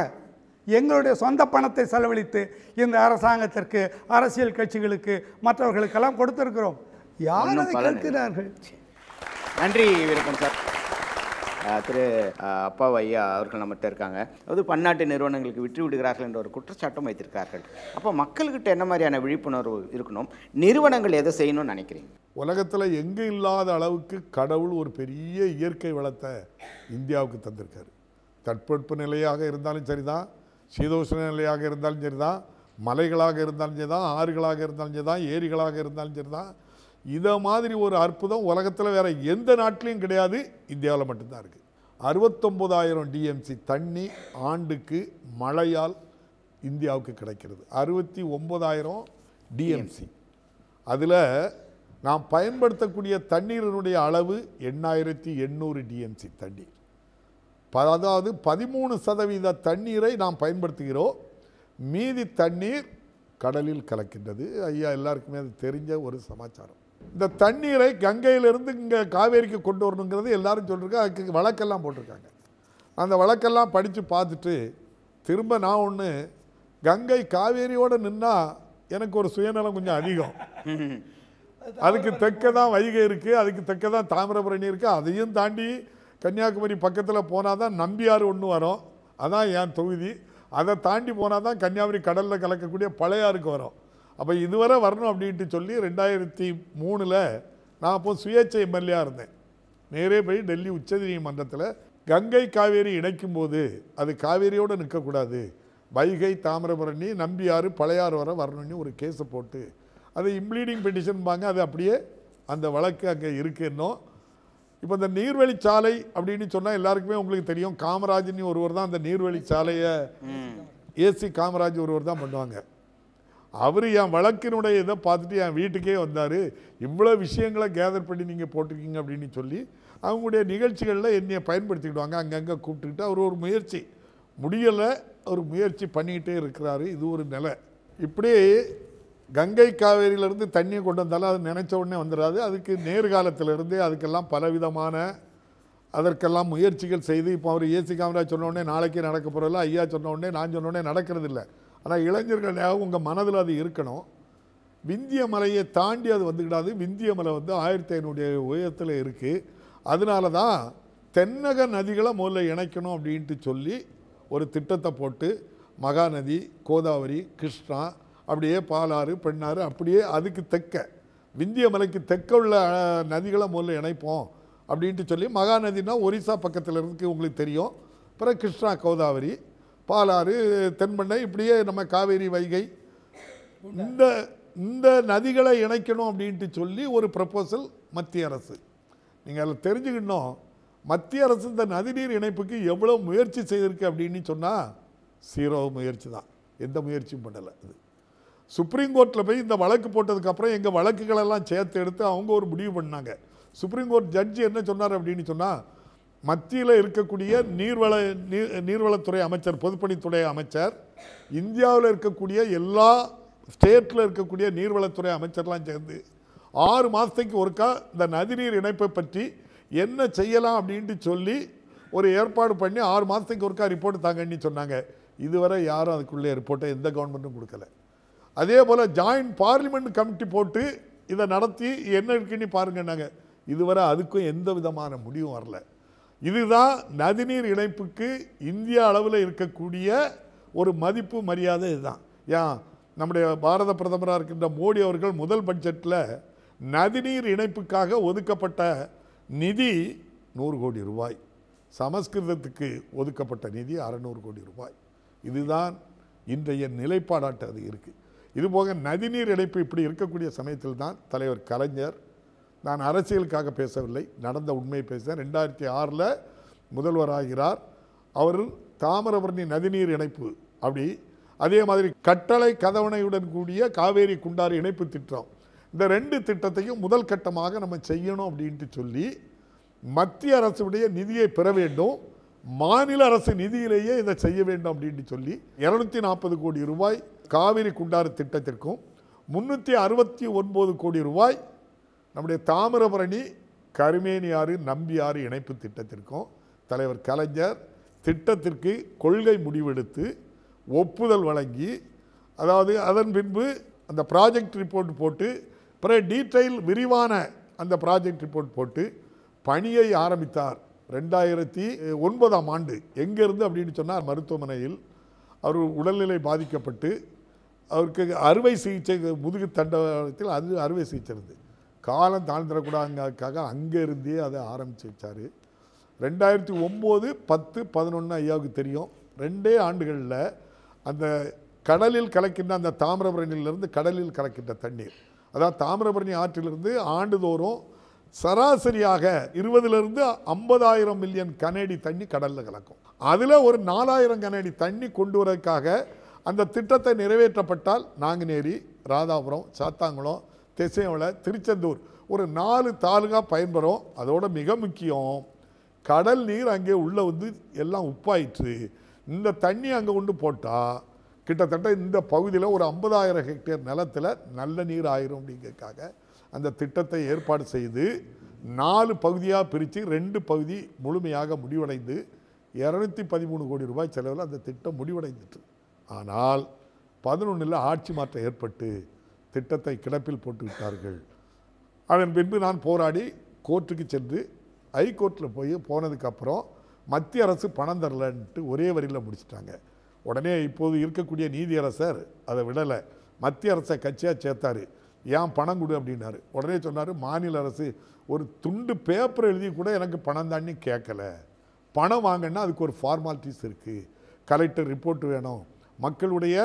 எங்களுடைய சொந்த பணத்தை செலவழித்து இந்த அரசாங்கத்திற்கு அரசியல் கட்சிகளுக்கு மற்றவர்களுக்கெல்லாம் கொடுத்திருக்கிறோம் யாரும் கேட்கிறார்கள் நன்றி வணக்கம் சார் திரு அப்பா ஐயா அவர்கள் நம்மகிட்ட இருக்காங்க அதாவது பன்னாட்டு நிறுவனங்களுக்கு விற்று விடுகிறார்கள் என்ற ஒரு குற்றச்சாட்டும் வைத்திருக்கார்கள் அப்போ மக்கள்கிட்ட என்ன மாதிரியான விழிப்புணர்வு இருக்கணும் நிறுவனங்கள் எதை செய்யணும்னு நினைக்கிறீங்க உலகத்தில் எங்கே இல்லாத அளவுக்கு கடவுள் ஒரு பெரிய இயற்கை வளத்தை இந்தியாவுக்கு தந்திருக்காரு தட்பொடுப்பு நிலையாக இருந்தாலும் சரிதான் சீதோஷ்ண நிலையாக இருந்தாலும் சரிதான் மலைகளாக இருந்தாலும் சரிதான் ஆறுகளாக இருந்தாலும் சரிதான் ஏரிகளாக இருந்தாலும் சரிதான் இதை மாதிரி ஒரு அற்புதம் உலகத்தில் வேறு எந்த நாட்டிலையும் கிடையாது இந்தியாவில் மட்டும்தான் இருக்குது அறுபத்தொம்போதாயிரம் டிஎம்சி தண்ணி ஆண்டுக்கு மழையால் இந்தியாவுக்கு கிடைக்கிறது அறுபத்தி ஒம்பதாயிரம் டிஎம்சி அதில் நாம் பயன்படுத்தக்கூடிய தண்ணீரினுடைய அளவு எண்ணாயிரத்தி எண்ணூறு டிஎம்சி ப அதாவது பதிமூணு சதவீத தண்ணீரை நாம் பயன்படுத்துகிறோம் மீதி தண்ணீர் கடலில் கலக்கின்றது ஐயா எல்லாருக்குமே அது தெரிஞ்ச ஒரு சமாச்சாரம் இந்த தண்ணீரை கங்கையிலிருந்து இங்கே காவேரிக்கு கொண்டு வரணுங்கிறது எல்லாரும் சொல்லியிருக்காங்க அதுக்கு வழக்கெல்லாம் போட்டிருக்காங்க அந்த வழக்கெல்லாம் படித்து பார்த்துட்டு திரும்ப நான் ஒன்று கங்கை காவேரியோடு நின்னால் எனக்கு ஒரு சுயநலம் கொஞ்சம் அதிகம் அதுக்கு தெக்க தான் வைகை இருக்குது அதுக்கு தெக்க தான் தாமிரபரணி இருக்குது அதையும் தாண்டி கன்னியாகுமரி பக்கத்தில் போனால் தான் நம்பியார் ஒன்று வரும் அதான் என் தொகுதி அதை தாண்டி போனால் தான் கன்னியாகுமரி கடலில் கலக்கக்கூடிய பழையாருக்கு வரும் அப்போ இதுவரை வரணும் அப்படின்ட்டு சொல்லி ரெண்டாயிரத்தி மூணில் நான் அப்போது சுயேட்சை எம்எல்ஏயாக இருந்தேன் நேரே போய் டெல்லி உச்சநீதிமன்றத்தில் கங்கை காவேரி இணைக்கும் போது அது காவேரியோடு நிற்கக்கூடாது வைகை தாமிரபரணி நம்பியாறு பழையாறு வர வரணும்னு ஒரு கேஸை போட்டு அது இம்ப்ளீடிங் பெட்டிஷன்பாங்க அது அப்படியே அந்த வழக்கு அங்கே இருக்குன்னும் இப்போ இந்த நீர்வழிச்சாலை அப்படின்னு சொன்னால் எல்லாருக்குமே உங்களுக்கு தெரியும் காமராஜ்னு ஒருவர் தான் அந்த நீர்வழிச்சாலையை ஏசி காமராஜ் ஒருவர் தான் பண்ணுவாங்க அவர் என் வழக்கினுடைய இதை பார்த்துட்டு என் வீட்டுக்கே வந்தார் இவ்வளோ விஷயங்களை கேதர் பண்ணி நீங்கள் போட்டிருக்கீங்க அப்படின்னு சொல்லி அவங்களுடைய நிகழ்ச்சிகளில் என்னையை பயன்படுத்திக்கிடுவாங்க அங்கங்கே கூப்பிட்டுக்கிட்டு அவர் ஒரு முயற்சி முடியலை ஒரு முயற்சி பண்ணிக்கிட்டே இருக்கிறாரு இது ஒரு நிலை இப்படி கங்கை காவேரியிலேருந்து தண்ணியை கொண்டு வந்தாலும் அது நினச்ச உடனே வந்துடாது அதுக்கு நேர்காலத்திலிருந்தே அதுக்கெல்லாம் பலவிதமான அதற்கெல்லாம் முயற்சிகள் செய்து இப்போ அவர் ஏசி காமராஜ் சொன்ன உடனே நாளைக்கே நடக்க போகிறதில்ல ஐயா சொன்ன உடனே நான் சொன்ன உடனே நடக்கிறதில்லை ஆனால் இளைஞர்கள் உங்கள் மனதில் அது இருக்கணும் விந்திய மலையை தாண்டி அது வந்துக்கிடாது விந்திய மலை வந்து ஆயிரத்தி ஐநூறு உயரத்தில் இருக்குது அதனால தான் தென்னக நதிகளை முதல்ல இணைக்கணும் அப்படின்ட்டு சொல்லி ஒரு திட்டத்தை போட்டு மகாநதி கோதாவரி கிருஷ்ணா அப்படியே பாலாறு பெண்ணாறு அப்படியே அதுக்கு தெக்க விந்திய மலைக்கு தெக்க உள்ள நதிகளை முதல்ல இணைப்போம் அப்படின்ட்டு சொல்லி மகாநதினா ஒரிசா பக்கத்தில் இருக்கு உங்களுக்கு தெரியும் அப்புறம் கிருஷ்ணா கோதாவரி பாலாறு தென்பண்ணை இப்படியே நம்ம காவேரி வைகை இந்த இந்த நதிகளை இணைக்கணும் அப்படின்ட்டு சொல்லி ஒரு ப்ரப்போசல் மத்திய அரசு நீங்கள் அதில் தெரிஞ்சுக்கணும் மத்திய அரசு இந்த நதிநீர் இணைப்புக்கு எவ்வளோ முயற்சி செய்திருக்கு அப்படின்னு சொன்னால் சீரோ முயற்சி தான் எந்த முயற்சியும் பண்ணலை அது சுப்ரீம் கோர்ட்டில் போய் இந்த வழக்கு போட்டதுக்கப்புறம் எங்கள் வழக்குகளெல்லாம் சேர்த்து எடுத்து அவங்க ஒரு முடிவு பண்ணாங்க சுப்ரீம் கோர்ட் ஜட்ஜி என்ன சொன்னார் அப்படின்னு சொன்னால் மத்தியில் இருக்கக்கூடிய நீர்வள நீர் நீர்வளத்துறை அமைச்சர் பொதுப்பணித்துறை அமைச்சர் இந்தியாவில் இருக்கக்கூடிய எல்லா ஸ்டேட்டில் இருக்கக்கூடிய நீர்வளத்துறை அமைச்சர்லாம் சேர்ந்து ஆறு மாதத்துக்கு ஒருக்கா இந்த நதிநீர் இணைப்பை பற்றி என்ன செய்யலாம் அப்படின்ட்டு சொல்லி ஒரு ஏற்பாடு பண்ணி ஆறு மாதத்துக்கு ஒருக்கா ரிப்போர்ட் தாங்கன்னு சொன்னாங்க இதுவரை யாரும் அதுக்குள்ளே ரிப்போர்ட்டை எந்த கவர்மெண்ட்டும் கொடுக்கல அதே போல் ஜாயிண்ட் பார்லிமெண்ட் கமிட்டி போட்டு இதை நடத்தி என்ன இருக்குன்னு பாருங்கன்னாங்க இதுவரை அதுக்கும் எந்த விதமான முடிவும் வரலை இதுதான் நதிநீர் இணைப்புக்கு இந்திய அளவில் இருக்கக்கூடிய ஒரு மதிப்பு மரியாதை இதுதான் ஏன் நம்முடைய பாரத பிரதமராக இருக்கின்ற மோடி அவர்கள் முதல் பட்ஜெட்டில் நதிநீர் இணைப்புக்காக ஒதுக்கப்பட்ட நிதி நூறு கோடி ரூபாய் சமஸ்கிருதத்துக்கு ஒதுக்கப்பட்ட நிதி அறநூறு கோடி ரூபாய் இதுதான் இன்றைய நிலைப்பாடாட்டு அது இருக்குது இதுபோக நதிநீர் இணைப்பு இப்படி இருக்கக்கூடிய சமயத்தில் தான் தலைவர் கலைஞர் நான் அரசியலுக்காக பேசவில்லை நடந்த உண்மையை பேசுகிறேன் ரெண்டாயிரத்தி ஆறில் முதல்வராகிறார் அவர் தாமிரபரணி நதிநீர் இணைப்பு அப்படி அதே மாதிரி கட்டளை கதவணையுடன் கூடிய காவேரி குண்டாறு இணைப்பு திட்டம் இந்த ரெண்டு திட்டத்தையும் முதல் கட்டமாக நம்ம செய்யணும் அப்படின்ட்டு சொல்லி மத்திய அரசுடைய நிதியை பெற வேண்டும் மாநில அரசு நிதியிலேயே இதை செய்ய வேண்டும் அப்படின்ட்டு சொல்லி இரநூத்தி நாற்பது கோடி ரூபாய் காவிரி குண்டாறு திட்டத்திற்கும் முன்னூற்றி அறுபத்தி ஒன்பது கோடி ரூபாய் நம்முடைய தாமிரபரணி கருமேனியாறு நம்பியாறு இணைப்பு திட்டத்திற்கும் தலைவர் கலைஞர் திட்டத்திற்கு கொள்கை முடிவெடுத்து ஒப்புதல் வழங்கி அதாவது அதன் பின்பு அந்த ப்ராஜெக்ட் ரிப்போர்ட் போட்டு பிறகு டீட்டெயில் விரிவான அந்த ப்ராஜெக்ட் ரிப்போர்ட் போட்டு பணியை ஆரம்பித்தார் ரெண்டாயிரத்தி ஒன்பதாம் ஆண்டு எங்கேருந்து அப்படின்னு சொன்னால் மருத்துவமனையில் அவர் உடல்நிலை பாதிக்கப்பட்டு அவருக்கு அறுவை சிகிச்சை முதுகு தண்டவாளத்தில் அது அறுவை சிகிச்சை இருந்து காலம் தாழ்ந்துடக்கூடாதுங்கிறதுக்காக அங்கே இருந்தே அதை ஆரம்பித்து வச்சார் ரெண்டாயிரத்தி ஒம்பது பத்து பதினொன்று ஐயாவுக்கு தெரியும் ரெண்டே ஆண்டுகளில் அந்த கடலில் கலக்கின்ற அந்த தாமிரபரணியிலிருந்து கடலில் கலக்கின்ற தண்ணீர் அதாவது தாமிரபரணி ஆற்றிலிருந்து ஆண்டுதோறும் சராசரியாக இருபதுலேருந்து ஐம்பதாயிரம் மில்லியன் கனேடி தண்ணி கடலில் கலக்கும் அதில் ஒரு நாலாயிரம் கனேடி தண்ணி கொண்டு வரதுக்காக அந்த திட்டத்தை நிறைவேற்றப்பட்டால் நாங்குநேரி ராதாபுரம் சாத்தாங்குளம் திசையில் திருச்செந்தூர் ஒரு நாலு தாலுகா பயன்பெறும் அதோட மிக முக்கியம் கடல் நீர் அங்கே உள்ளே வந்து எல்லாம் உப்பாயிற்று இந்த தண்ணி அங்கே கொண்டு போட்டால் கிட்டத்தட்ட இந்த பகுதியில் ஒரு ஐம்பதாயிரம் ஹெக்டேர் நிலத்தில் நல்ல நீர் ஆயிரும் அப்படிங்கிறதுக்காக அந்த திட்டத்தை ஏற்பாடு செய்து நாலு பகுதியாக பிரித்து ரெண்டு பகுதி முழுமையாக முடிவடைந்து இரநூத்தி பதிமூணு கோடி ரூபாய் செலவில் அந்த திட்டம் முடிவடைந்துட்டு ஆனால் பதினொன்றில் ஆட்சி மாற்றம் ஏற்பட்டு திட்டத்தை கிடப்பில் போட்டு விட்டார்கள் அதன் பின்பு நான் போராடி கோர்ட்டுக்கு சென்று ஹைகோர்ட்டில் போய் போனதுக்கப்புறம் மத்திய அரசு பணம் தரலன்ட்டு ஒரே வரியில் முடிச்சிட்டாங்க உடனே இப்போது இருக்கக்கூடிய நீதியரசர் அதை விடலை மத்திய அரசை கட்சியாக சேர்த்தார் ஏன் பணம் கொடு அப்படின்னாரு உடனே சொன்னார் மாநில அரசு ஒரு துண்டு பேப்பர் எழுதி கூட எனக்கு பணம் தான்னு கேட்கல பணம் வாங்கினா அதுக்கு ஒரு ஃபார்மாலிட்டிஸ் இருக்குது கலெக்டர் ரிப்போர்ட் வேணும் மக்களுடைய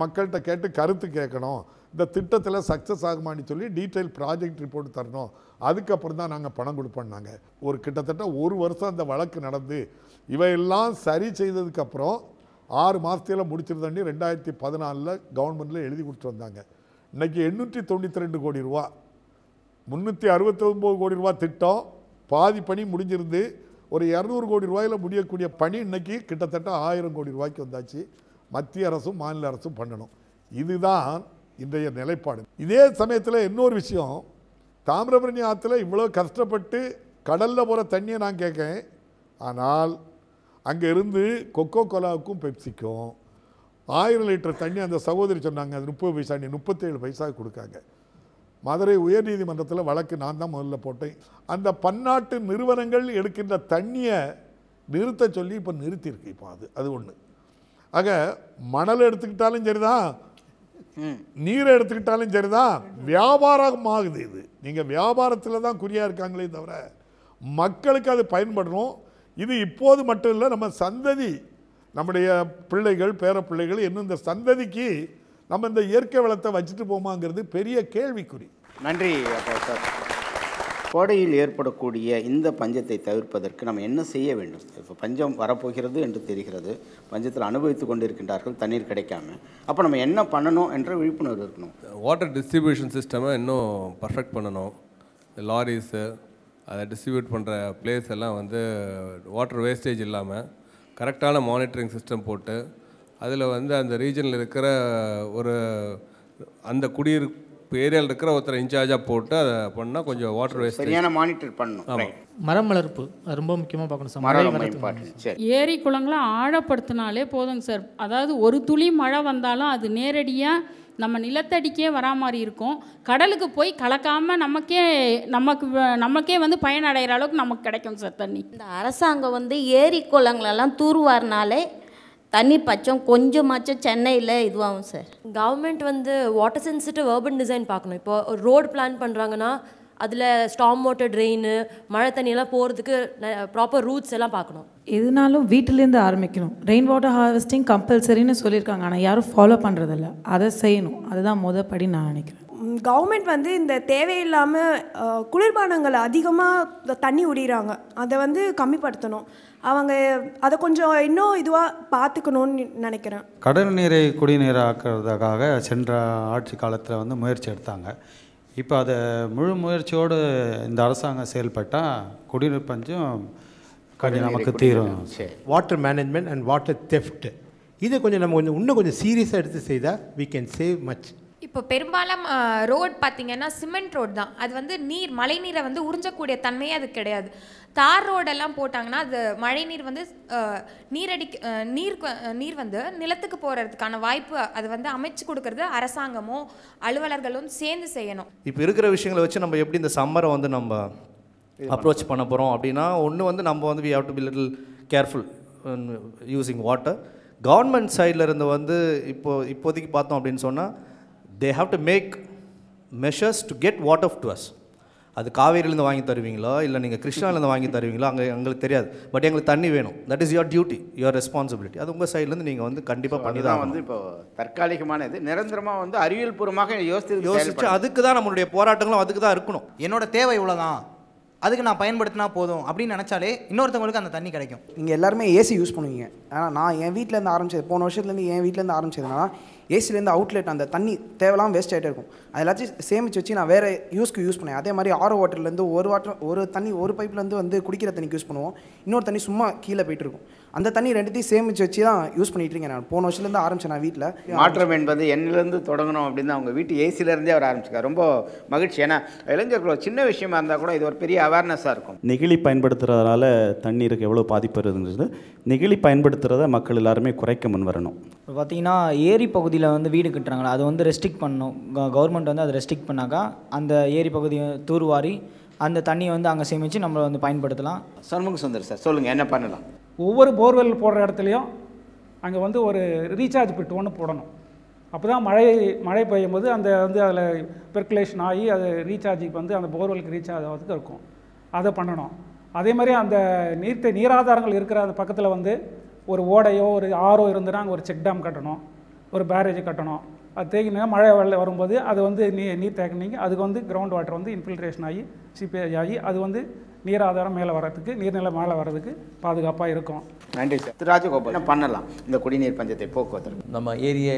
மக்கள்கிட்ட கேட்டு கருத்து கேட்கணும் இந்த திட்டத்தில் சக்ஸஸ் ஆகுமான்னு சொல்லி டீட்டெயில் ப்ராஜெக்ட் ரிப்போர்ட் தரணும் அதுக்கப்புறம் தான் நாங்கள் பணம் கொடுப்போம்னாங்க ஒரு கிட்டத்தட்ட ஒரு வருஷம் அந்த வழக்கு நடந்து இவையெல்லாம் சரி செய்ததுக்கப்புறம் ஆறு மாதத்தில் முடிச்சிருந்தாண்டி ரெண்டாயிரத்தி பதினாலில் கவர்மெண்ட்டில் எழுதி கொடுத்துட்டு வந்தாங்க இன்றைக்கி எண்ணூற்றி தொண்ணூற்றி ரெண்டு கோடி ரூபா முந்நூற்றி அறுபத்தொம்போது கோடி ரூபா திட்டம் பாதி பணி முடிஞ்சிருந்து ஒரு இரநூறு கோடி ரூபாயில் முடியக்கூடிய பணி இன்றைக்கி கிட்டத்தட்ட ஆயிரம் கோடி ரூபாய்க்கு வந்தாச்சு மத்திய அரசும் மாநில அரசும் பண்ணணும் இதுதான் இன்றைய நிலைப்பாடு இதே சமயத்தில் இன்னொரு விஷயம் தாமிரபரணி ஆற்றுல இவ்வளோ கஷ்டப்பட்டு கடலில் போகிற தண்ணியை நான் கேட்கேன் ஆனால் அங்கே இருந்து கொக்கோ கோலாவுக்கும் பெப்சிக்கும் ஆயிரம் லிட்டர் தண்ணி அந்த சகோதரி சொன்னாங்க அது முப்பது பைசா நீ முப்பத்தேழு பைசா கொடுக்காங்க மதுரை உயர்நீதிமன்றத்தில் வழக்கு நான் தான் முதல்ல போட்டேன் அந்த பன்னாட்டு நிறுவனங்கள் எடுக்கின்ற தண்ணியை நிறுத்த சொல்லி இப்போ நிறுத்தியிருக்கு இப்போ அது அது ஒன்று ஆக மணல் எடுத்துக்கிட்டாலும் சரிதான் நீரை எடுத்துக்கிட்டாலும் சரிதான் வியாபாரம் ஆகுது இது நீங்கள் வியாபாரத்தில் தான் குறியாக இருக்காங்களே தவிர மக்களுக்கு அது பயன்படணும் இது இப்போது மட்டும் இல்லை நம்ம சந்ததி நம்முடைய பிள்ளைகள் பேர பிள்ளைகள் இன்னும் இந்த சந்ததிக்கு நம்ம இந்த இயற்கை வளத்தை வச்சுட்டு போமாங்கிறது பெரிய கேள்விக்குறி நன்றி சார் கோடையில் ஏற்படக்கூடிய இந்த பஞ்சத்தை தவிர்ப்பதற்கு நம்ம என்ன செய்ய வேண்டும் இப்போ பஞ்சம் வரப்போகிறது என்று தெரிகிறது பஞ்சத்தில் அனுபவித்து கொண்டிருக்கின்றார்கள் தண்ணீர் கிடைக்காம அப்போ நம்ம என்ன பண்ணணும் என்ற விழிப்புணர்வு இருக்கணும் வாட்டர் டிஸ்ட்ரிபியூஷன் சிஸ்டமை இன்னும் பர்ஃபெக்ட் பண்ணணும் லாரிஸு அதை டிஸ்ட்ரிபியூட் பண்ணுற பிளேஸ் எல்லாம் வந்து வாட்டர் வேஸ்டேஜ் இல்லாமல் கரெக்டான மானிட்டரிங் சிஸ்டம் போட்டு அதில் வந்து அந்த ரீஜனில் இருக்கிற ஒரு அந்த குடியிரு ஏரியாவில் இருக்கிற ஒருத்தர் இன்சார்ஜாக போட்டு அதை பண்ணால் கொஞ்சம் வாட்டர் வேஸ்ட் சரியான மானிட்டர் பண்ணணும் மரம் வளர்ப்பு ரொம்ப முக்கியமாக பார்க்கணும் சார் ஏரி குளங்களை ஆழப்படுத்தினாலே போதுங்க சார் அதாவது ஒரு துளி மழை வந்தாலும் அது நேரடியாக நம்ம நிலத்தடிக்கே வரா மாதிரி இருக்கும் கடலுக்கு போய் கலக்காமல் நமக்கே நமக்கு நமக்கே வந்து பயனடைகிற அளவுக்கு நமக்கு கிடைக்கும் சார் தண்ணி இந்த அரசாங்கம் வந்து ஏரி குளங்களெல்லாம் தூர்வாரினாலே தண்ணி பச்சம் கொஞ்சமாச்சும் சென்னையில் இதுவாகும் சார் கவர்மெண்ட் வந்து வாட்டர் சென்சிட்டிவ் அர்பன் டிசைன் பார்க்கணும் இப்போ ஒரு ரோடு பிளான் பண்ணுறாங்கன்னா அதில் ஸ்டாம் வாட்டர் ட்ரெயின் மழை தண்ணியெல்லாம் போகிறதுக்கு ப்ராப்பர் ரூட்ஸ் எல்லாம் பார்க்கணும் எதுனாலும் வீட்டிலேருந்து ஆரம்பிக்கணும் ரெயின் வாட்டர் ஹார்வெஸ்டிங் கம்பல்சரின்னு சொல்லியிருக்காங்க ஆனால் யாரும் ஃபாலோ பண்ணுறதில்ல அதை செய்யணும் அதுதான் முத படி நான் நினைக்கிறேன் கவர்மெண்ட் வந்து இந்த தேவையில்லாமல் குளிர்பானங்களை அதிகமாக தண்ணி உடிகிறாங்க அதை வந்து கம்மிப்படுத்தணும் அவங்க அதை கொஞ்சம் இன்னும் இதுவாக பார்த்துக்கணும்னு நினைக்கிறேன் கடல் நீரை குடிநீர் சென்ற ஆட்சி காலத்தில் வந்து முயற்சி எடுத்தாங்க இப்போ அதை முழு முயற்சியோடு இந்த அரசாங்கம் செயல்பட்டால் குடிநீர் பஞ்சம் கொஞ்சம் நமக்கு தீரும் water management and water theft இதை கொஞ்சம் நம்ம கொஞ்சம் இன்னும் கொஞ்சம் சீரியஸாக எடுத்து செய்தால் வி கேன் சேவ் மச் இப்போ பெரும்பாலும் ரோட் பார்த்திங்கன்னா சிமெண்ட் ரோடு தான் அது வந்து நீர் மழை நீரை வந்து உறிஞ்சக்கூடிய தன்மையே அது கிடையாது தார் ரோடெல்லாம் போட்டாங்கன்னா அது மழை நீர் வந்து நீரடி நீர் நீர் வந்து நிலத்துக்கு போகிறதுக்கான வாய்ப்பு அது வந்து அமைச்சு கொடுக்கறது அரசாங்கமும் அலுவலர்களும் சேர்ந்து செய்யணும் இப்போ இருக்கிற விஷயங்களை வச்சு நம்ம எப்படி இந்த சம்மரை வந்து நம்ம அப்ரோச் பண்ண போகிறோம் அப்படின்னா ஒன்று வந்து நம்ம வந்து we have to be little careful using water government சைடில் இருந்து வந்து இப்போ இப்போதைக்கு பார்த்தோம் அப்படின்னு சொன்னால் they have to make measures to get what of to us அது காவேரியிலேருந்து வாங்கி தருவீங்களா இல்லை நீங்கள் கிருஷ்ணாலேருந்து வாங்கி தருவீங்களா அங்கே எங்களுக்கு தெரியாது பட் எங்களுக்கு தண்ணி வேணும் that is your duty your responsibility அது உங்கள் சைட்லேருந்து நீங்கள் வந்து கண்டிப்பாக பண்ணி தான் வந்து இப்போ தற்காலிகமான இது நிரந்தரமாக வந்து அறிவியல் பூர்வமாக யோசித்து யோசிச்சு அதுக்கு தான் நம்மளுடைய போராட்டங்களும் அதுக்கு தான் இருக்கணும் என்னோட தேவை இவ்வளோதான் அதுக்கு நான் பயன்படுத்தினா போதும் அப்படின்னு நினச்சாலே இன்னொருத்தவங்களுக்கு அந்த தண்ணி கிடைக்கும் நீங்கள் எல்லாருமே ஏசி யூஸ் பண்ணுவீங்க ஆனால் நான் என் வீட்டிலேருந்து ஆரம்பிச்சது போன வருஷத்துலேருந்து என் வீட்டிலேருந்து ஆரம்பிச்சதுனால ஏசிலேருந்து அவுட்லெட் அந்த தண்ணி தேவையில்லாமல் வேஸ்ட் ஆகிட்டே இருக்கும் அது எல்லாத்தையும் சேமித்து வச்சு நான் வேறு யூஸ்க்கு யூஸ் பண்ணேன் அதே மாதிரி ஆரோ வாட்டர்லேருந்து ஒரு வாட்டர் ஒரு தண்ணி ஒரு பைப்லேருந்து வந்து குடிக்கிற தண்ணிக்கு யூஸ் பண்ணுவோம் இன்னொரு தண்ணி சும்மா கீழே போயிட்டு இருக்கும் அந்த தண்ணி ரெண்டுத்தையும் சேமித்து வச்சு தான் யூஸ் பண்ணிட்டு இருக்கேன் நான் போன வருஷத்துலேருந்து ஆரம்பிச்சேன் நான் வீட்டில் மாற்றம் என்பது என்னிலேருந்து தொடங்கணும் அப்படின்னு அவங்க வீட்டு ஏசிலேருந்தே அவர் ஆரம்பிச்சிருக்காரு ரொம்ப மகிழ்ச்சி ஏன்னா இளைஞர்கள் சின்ன விஷயமா இருந்தால் கூட இது ஒரு பெரிய அவேர்னஸாக இருக்கும் நெகிழி பயன்படுத்துறதுனால தண்ணீருக்கு எவ்வளோ பாதிப்பு வருதுங்கிறது நெகிழி பயன்படுத்துகிறத மக்கள் எல்லாருமே குறைக்க முன் வரணும் இப்போ பார்த்தீங்கன்னா ஏரி பகுதியில் வந்து வீடு கட்டுறாங்களா அதை வந்து ரெஸ்ட்ரிக் பண்ணணும் கவர்மெண்ட் வந்து அதை ரெஸ்ட்ரிக் பண்ணாக்கா அந்த ஏரி பகுதியை தூர்வாரி அந்த தண்ணியை வந்து அங்கே சேமித்து நம்மளை வந்து பயன்படுத்தலாம் சண்முக சுந்தர் சார் சொல்லுங்கள் என்ன பண்ணலாம் ஒவ்வொரு போர்வெல் போடுற இடத்துலையும் அங்கே வந்து ஒரு ரீசார்ஜ் பிட் ஒன்று போடணும் அப்போ தான் மழை மழை பெய்யும் போது அந்த வந்து அதில் பெர்குலேஷன் ஆகி அது ரீசார்ஜுக்கு வந்து அந்த போர்வெலுக்கு ரீசார்ஜ் ஆகிறதுக்கு இருக்கும் அதை பண்ணணும் அதே மாதிரி அந்த நீர்த்த நீராதாரங்கள் இருக்கிற அந்த பக்கத்தில் வந்து ஒரு ஓடையோ ஒரு ஆரோ இருந்துன்னா அங்கே ஒரு செக் டேம் கட்டணும் ஒரு பேரேஜ் கட்டணும் அது தேங்கினா மழை வெள்ள வரும்போது அது வந்து நீ நீர் தேக்கினீங்க அதுக்கு வந்து கிரவுண்ட் வாட்டர் வந்து இன்ஃபில்ட்ரேஷன் ஆகி சிபிஐ ஆகி அது வந்து நீர் ஆதாரம் மேலே வர்றதுக்கு நீர்நிலை மேலே வர்றதுக்கு பாதுகாப்பாக இருக்கும் நன்றி சார் திரு ராஜகோபால் பண்ணலாம் இந்த குடிநீர் பஞ்சத்தை போக்குவரத்து நம்ம ஏரியை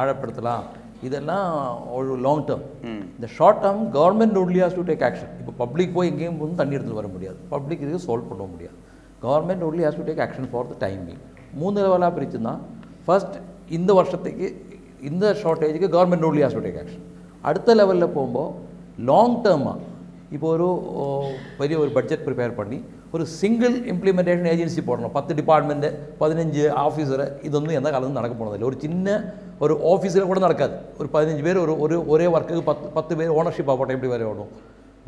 ஆழப்படுத்தலாம் இதெல்லாம் ஒரு லாங் டேர்ம் இந்த short term government only has to take action இப்போ பப்ளிக் போய் எங்கேயும் போகும் தண்ணி எடுத்துகிட்டு வர முடியாது பப்ளிக் இதுக்கு சால்வ் பண்ண முடியாது government only has to take action for the timing மூணு லெவலாக பிரிச்சுன்னா ஃபர்ஸ்ட் இந்த வருஷத்துக்கு இந்த ஷார்ட்டேஜுக்கு government only has to take action அடுத்த லெவலில் போகும்போது லாங் டேர்மாக இப்போ ഒരു വലിയ ഒരു ബഡ്ജറ്റ് പ്രിപ്പയർ പണി ഒരു സിംഗിൾ ഇംപ്ലിമെൻറ്റേഷൻ ഏജൻസി പോടണം പത്ത് ഡിപ്പാർട്ട്മെൻറ്റ് പതിനഞ്ച് ഓഫീസർ ഇതൊന്നും എന്ന കാലത്ത് നടക്കാൻ പോകുന്നില്ല ഒരു ചിന്ന ഒരു ഓഫീസിൽ കൂടെ നടക്കാതെ ഒരു പതിനഞ്ച് പേര് ഒരു ഒരു ഒരേ വർക്ക് പത്ത് പത്ത് പേര് ഓണർഷിപ്പ് ആവട്ടെ എപ്പി വരെ ഓടും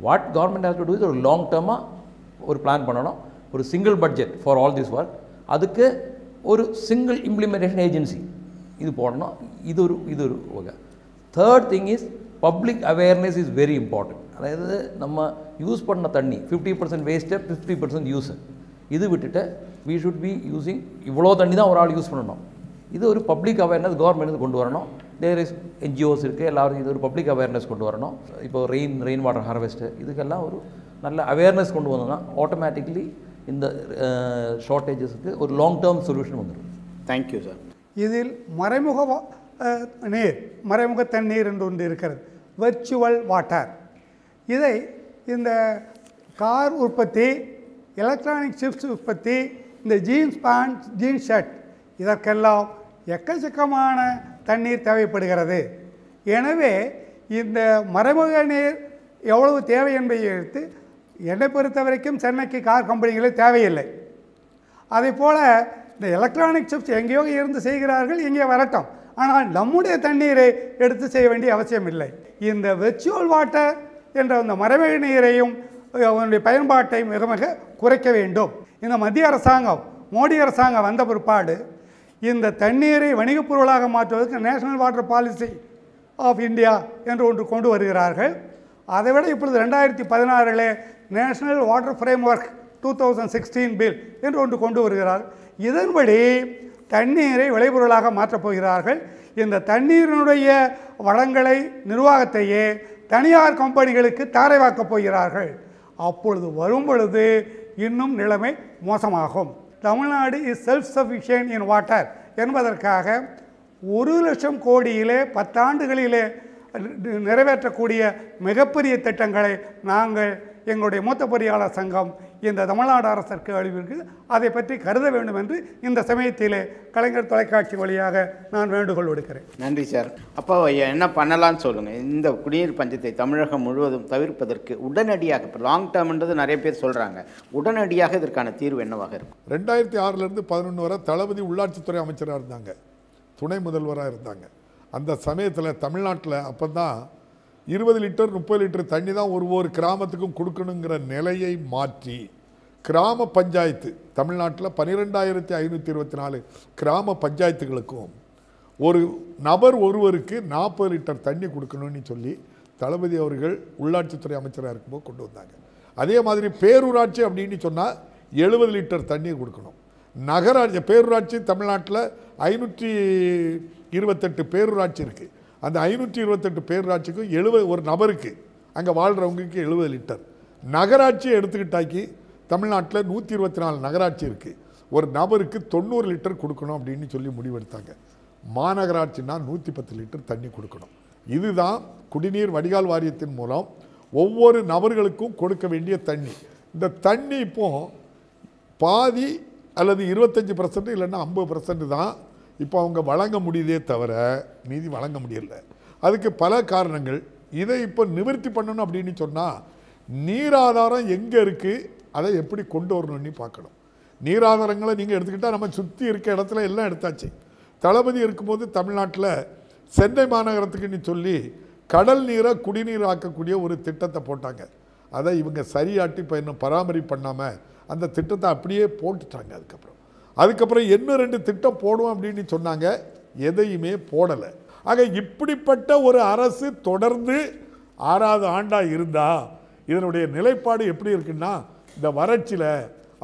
what government has to do இது ஒரு லாங் டேர்மாக ஒரு பிளான் பண்ணணும் ஒரு single budget for all this work அதுக்கு ஒரு சிங்கிள் இம்ப்ளிமெண்டேஷன் ஏஜென்சி இது போடணும் இது ஒரு இது ஒரு okay third thing is public awareness is very important அதாவது நம்ம யூஸ் பண்ண தண்ணி fifty percent waste fifty percent use இது விட்டுட்டு வி ஷுட் பி யூஸிங் இவ்வளோ தண்ணி தான் ஒரு ஆள் யூஸ் பண்ணணும் இது ஒரு பப்ளிக் அவேர்னஸ் கவர்மெண்ட் கொண்டு வரணும் தேர் இஸ் என்ஜிஓஸ் இருக்குது எல்லோரும் இது ஒரு பப்ளிக் அவேர்னஸ் கொண்டு வரணும் இப்போ ரெயின் ரெயின் வாட்டர் ஹார்வெஸ்ட்டு இதுக்கெல்லாம் ஒரு நல்ல அவேர்னஸ் கொண்டு வந்தோம்னா ஆட்டோமேட்டிக்லி இந்த ஷார்ட்டேஜஸுக்கு ஒரு லாங் டேர்ம் சொல்யூஷன் வந்துடும் தேங்க்யூ சார் இதில் மறைமுக நீர் மறைமுக தண்ணீர் என்று ஒன்று இருக்கிறது வெர்ச்சுவல் வாட்டர் இதை இந்த கார் உற்பத்தி எலக்ட்ரானிக் சிப்ஸ் உற்பத்தி இந்த ஜீன்ஸ் பேண்ட் ஜீன்ஸ் ஷர்ட் இதற்கெல்லாம் எக்கச்சக்கமான தண்ணீர் தேவைப்படுகிறது எனவே இந்த மறைமுக நீர் எவ்வளவு தேவை என்பதை எடுத்து என்னை பொறுத்த வரைக்கும் சென்னைக்கு கார் கம்பெனிகளே தேவையில்லை அதே போல் இந்த எலக்ட்ரானிக் சிப்ஸ் எங்கேயோ இருந்து செய்கிறார்கள் இங்கே வரட்டும் ஆனால் நம்முடைய தண்ணீரை எடுத்து செய்ய வேண்டிய அவசியம் இல்லை இந்த வெர்ச்சுவல் வாட்டர் என்ற அந்த மரபை நீரையும் அவனுடைய பயன்பாட்டை மிக மிக குறைக்க வேண்டும் இந்த மத்திய அரசாங்கம் மோடி அரசாங்கம் வந்த பிற்பாடு இந்த தண்ணீரை வணிகப் பொருளாக மாற்றுவதற்கு national water policy of India என்று ஒன்று கொண்டு வருகிறார்கள் அதைவிட இப்பொழுது ரெண்டாயிரத்தி பதினாறில் national water framework two thousand sixteen bill என்று ஒன்று கொண்டு வருகிறார் இதன்படி தண்ணீரை விளைபொருளாக மாற்றப் போகிறார்கள் இந்த தண்ணீரினுடைய வளங்களை நிர்வாகத்தையே தனியார் கம்பெனிகளுக்கு தாரை வாக்கப் போகிறார்கள் அப்பொழுது வரும் பொழுது இன்னும் நிலைமை மோசமாகும் Tamil Nadu is self sufficient in water என்பதற்காக ஒரு லட்சம் கோடியிலே பத்தாண்டுகளிலே நிறைவேற்றக்கூடிய மிகப்பெரிய திட்டங்களை நாங்கள் எங்களுடைய மூத்த பொறியாளர் சங்கம் இந்த தமிழ்நாடு அரசிற்கு அழிவிற்கு அதை பற்றி கருத வேண்டும் என்று இந்த சமயத்திலே கலைஞர் தொலைக்காட்சி வழியாக நான் வேண்டுகோள் விடுக்கிறேன் நன்றி சார் அப்போ என்ன பண்ணலாம்னு சொல்லுங்கள் இந்த குடிநீர் பஞ்சத்தை தமிழகம் முழுவதும் தவிர்ப்பதற்கு உடனடியாக இப்போ லாங் டேர்ம்ன்றது நிறைய பேர் சொல்கிறாங்க உடனடியாக இதற்கான தீர்வு என்னவாக இருக்கும் ரெண்டாயிரத்தி ஆறுலேருந்து பதினொன்று வரை தளபதி உள்ளாட்சித்துறை அமைச்சராக இருந்தாங்க துணை முதல்வராக இருந்தாங்க அந்த சமயத்தில் தமிழ்நாட்டில் அப்போ தான் இருபது லிட்டர் முப்பது லிட்டர் தண்ணி தான் ஒரு ஒரு கிராமத்துக்கும் கொடுக்கணுங்கிற நிலையை மாற்றி கிராம பஞ்சாயத்து தமிழ்நாட்டில் பன்னிரெண்டாயிரத்தி ஐநூற்றி இருபத்தி நாலு கிராம பஞ்சாயத்துகளுக்கும் ஒரு நபர் ஒருவருக்கு நாற்பது லிட்டர் தண்ணி கொடுக்கணும்னு சொல்லி தளபதி அவர்கள் உள்ளாட்சித்துறை அமைச்சராக இருக்கும்போது கொண்டு வந்தாங்க அதே மாதிரி பேரூராட்சி அப்படின்னு சொன்னால் எழுபது லிட்டர் தண்ணி கொடுக்கணும் நகராட்சி பேரூராட்சி தமிழ்நாட்டில் ஐநூற்றி இருபத்தெட்டு பேரூராட்சி இருக்குது அந்த ஐநூற்றி இருபத்தெட்டு பேராட்சிக்கும் எழுபது ஒரு நபருக்கு அங்கே வாழ்கிறவங்களுக்கு எழுபது லிட்டர் நகராட்சியை எடுத்துக்கிட்டாக்கி தமிழ்நாட்டில் நூற்றி இருபத்தி நாலு நகராட்சி இருக்குது ஒரு நபருக்கு தொண்ணூறு லிட்டர் கொடுக்கணும் அப்படின்னு சொல்லி முடிவெடுத்தாங்க மாநகராட்சினால் நூற்றி பத்து லிட்டர் தண்ணி கொடுக்கணும் இதுதான் குடிநீர் வடிகால் வாரியத்தின் மூலம் ஒவ்வொரு நபர்களுக்கும் கொடுக்க வேண்டிய தண்ணி இந்த தண்ணி இப்போது பாதி அல்லது இருபத்தஞ்சி பர்சன்ட் இல்லைன்னா ஐம்பது பர்சன்ட் தான் இப்போ அவங்க வழங்க முடியுதே தவிர நீதி வழங்க முடியல அதுக்கு பல காரணங்கள் இதை இப்போ நிவர்த்தி பண்ணணும் அப்படின்னு சொன்னால் நீராதாரம் எங்கே இருக்குது அதை எப்படி கொண்டு வரணும்னு பார்க்கணும் நீராதாரங்களை நீங்கள் எடுத்துக்கிட்டால் நம்ம சுற்றி இருக்க இடத்துல எல்லாம் எடுத்தாச்சு தளபதி இருக்கும்போது தமிழ்நாட்டில் சென்னை மாநகரத்துக்குன்னு சொல்லி கடல் நீரை குடிநீர் ஆக்கக்கூடிய ஒரு திட்டத்தை போட்டாங்க அதை இவங்க சரியாட்டி இப்போ இன்னும் பராமரிப்பு பண்ணாமல் அந்த திட்டத்தை அப்படியே போட்டுட்டாங்க அதுக்கப்புறம் அதுக்கப்புறம் இன்னும் ரெண்டு திட்டம் போடுவோம் அப்படின்னு சொன்னாங்க எதையுமே போடலை ஆக இப்படிப்பட்ட ஒரு அரசு தொடர்ந்து ஆறாவது ஆண்டாக இருந்தால் இதனுடைய நிலைப்பாடு எப்படி இருக்குன்னா இந்த வறட்சியில்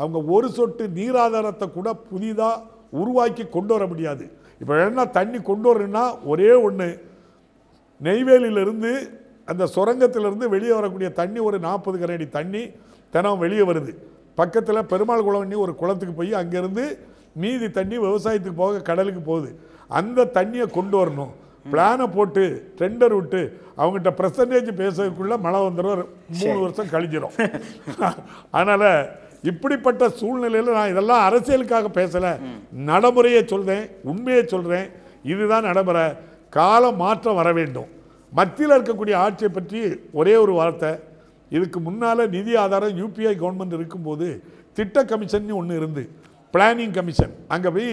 அவங்க ஒரு சொட்டு நீராதாரத்தை கூட புதிதாக உருவாக்கி கொண்டு வர முடியாது இப்போ என்ன தண்ணி கொண்டு வரணும்னா ஒரே ஒன்று நெய்வேலியிலிருந்து அந்த சுரங்கத்திலிருந்து வெளியே வரக்கூடிய தண்ணி ஒரு நாற்பது கரடி தண்ணி தினம் வெளியே வருது பக்கத்தில் பெருமாள் குளம்னி ஒரு குளத்துக்கு போய் அங்கேருந்து மீதி தண்ணி விவசாயத்துக்கு போக கடலுக்கு போகுது அந்த தண்ணியை கொண்டு வரணும் பிளானை போட்டு டெண்டர் விட்டு அவங்ககிட்ட பிரசன்டேஜ் பேசுறதுக்குள்ளே மழை வந்துடும் மூணு வருஷம் கழிஞ்சிடும் அதனால் இப்படிப்பட்ட சூழ்நிலையில் நான் இதெல்லாம் அரசியலுக்காக பேசலை நடைமுறையை சொல்கிறேன் உண்மையை சொல்கிறேன் இதுதான் நடைமுறை காலம் மாற்றம் வர வேண்டும் மத்தியில் இருக்கக்கூடிய ஆட்சியை பற்றி ஒரே ஒரு வார்த்தை இதுக்கு முன்னால் நிதி ஆதாரம் யூபிஐ கவர்மெண்ட் இருக்கும்போது திட்ட கமிஷன் ஒன்று இருந்து பிளானிங் கமிஷன் அங்கே போய்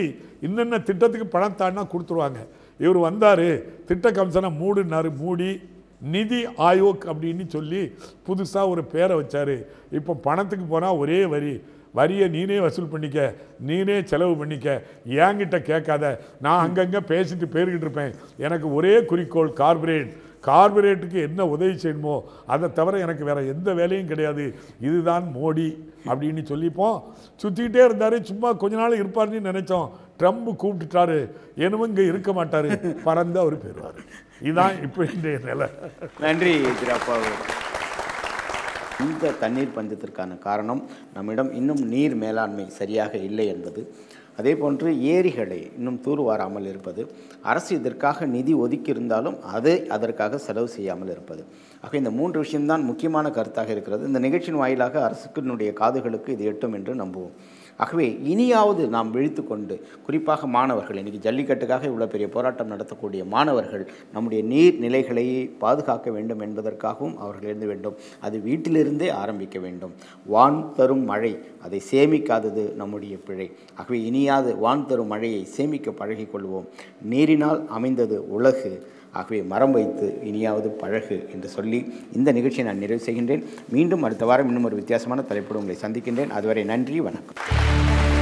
இன்னென்ன திட்டத்துக்கு பணம் தாண்டா கொடுத்துருவாங்க இவர் வந்தார் திட்ட கமிஷனை மூடுனார் மூடி நிதி ஆயோக் அப்படின்னு சொல்லி புதுசாக ஒரு பேரை வச்சார் இப்போ பணத்துக்கு போனால் ஒரே வரி வரியை நீனே வசூல் பண்ணிக்க நீனே செலவு பண்ணிக்க ஏங்கிட்ட கேட்காத நான் அங்கங்கே பேசிட்டு போயிருக்கிட்டு இருப்பேன் எனக்கு ஒரே குறிக்கோள் கார்பரேட் கார்பரேட்டுக்கு என்ன உதவி செய்யணுமோ அதை தவிர எனக்கு வேறு எந்த வேலையும் கிடையாது இதுதான் மோடி அப்படின்னு சொல்லிப்போம் சுற்றிக்கிட்டே இருந்தார் சும்மா கொஞ்ச நாள் இருப்பார்னு நினைச்சோம் ட்ரம்ப் கூப்பிட்டுட்டாரு என்னவும் இங்கே இருக்க மாட்டார் பறந்து அவர் போயிடுவார் இதுதான் இப்போ இன்றைய நிலை நன்றி திராப்பா இந்த தண்ணீர் பஞ்சத்திற்கான காரணம் நம்மிடம் இன்னும் நீர் மேலாண்மை சரியாக இல்லை என்பது அதே போன்று ஏரிகளை இன்னும் தூர்வாராமல் இருப்பது அரசு இதற்காக நிதி ஒதுக்கியிருந்தாலும் அதை அதற்காக செலவு செய்யாமல் இருப்பது ஆக இந்த மூன்று விஷயம்தான் முக்கியமான கருத்தாக இருக்கிறது இந்த நிகழ்ச்சியின் வாயிலாக அரசுக்கினுடைய காதுகளுக்கு இது எட்டும் என்று நம்புவோம் ஆகவே இனியாவது நாம் விழித்து கொண்டு குறிப்பாக மாணவர்கள் இன்றைக்கி ஜல்லிக்கட்டுக்காக இவ்வளோ பெரிய போராட்டம் நடத்தக்கூடிய மாணவர்கள் நம்முடைய நீர் பாதுகாக்க வேண்டும் என்பதற்காகவும் அவர்கள் இருந்து வேண்டும் அது வீட்டிலிருந்தே ஆரம்பிக்க வேண்டும் வான் தரும் மழை அதை சேமிக்காதது நம்முடைய பிழை ஆகவே இனியாவது வான் தரும் மழையை சேமிக்க பழகிக்கொள்வோம் நீரினால் அமைந்தது உலகு ஆகவே மரம் வைத்து இனியாவது பழகு என்று சொல்லி இந்த நிகழ்ச்சியை நான் நிறைவு செய்கின்றேன் மீண்டும் அடுத்த வாரம் இன்னும் ஒரு வித்தியாசமான தலைப்போடு உங்களை சந்திக்கின்றேன் அதுவரை நன்றி வணக்கம்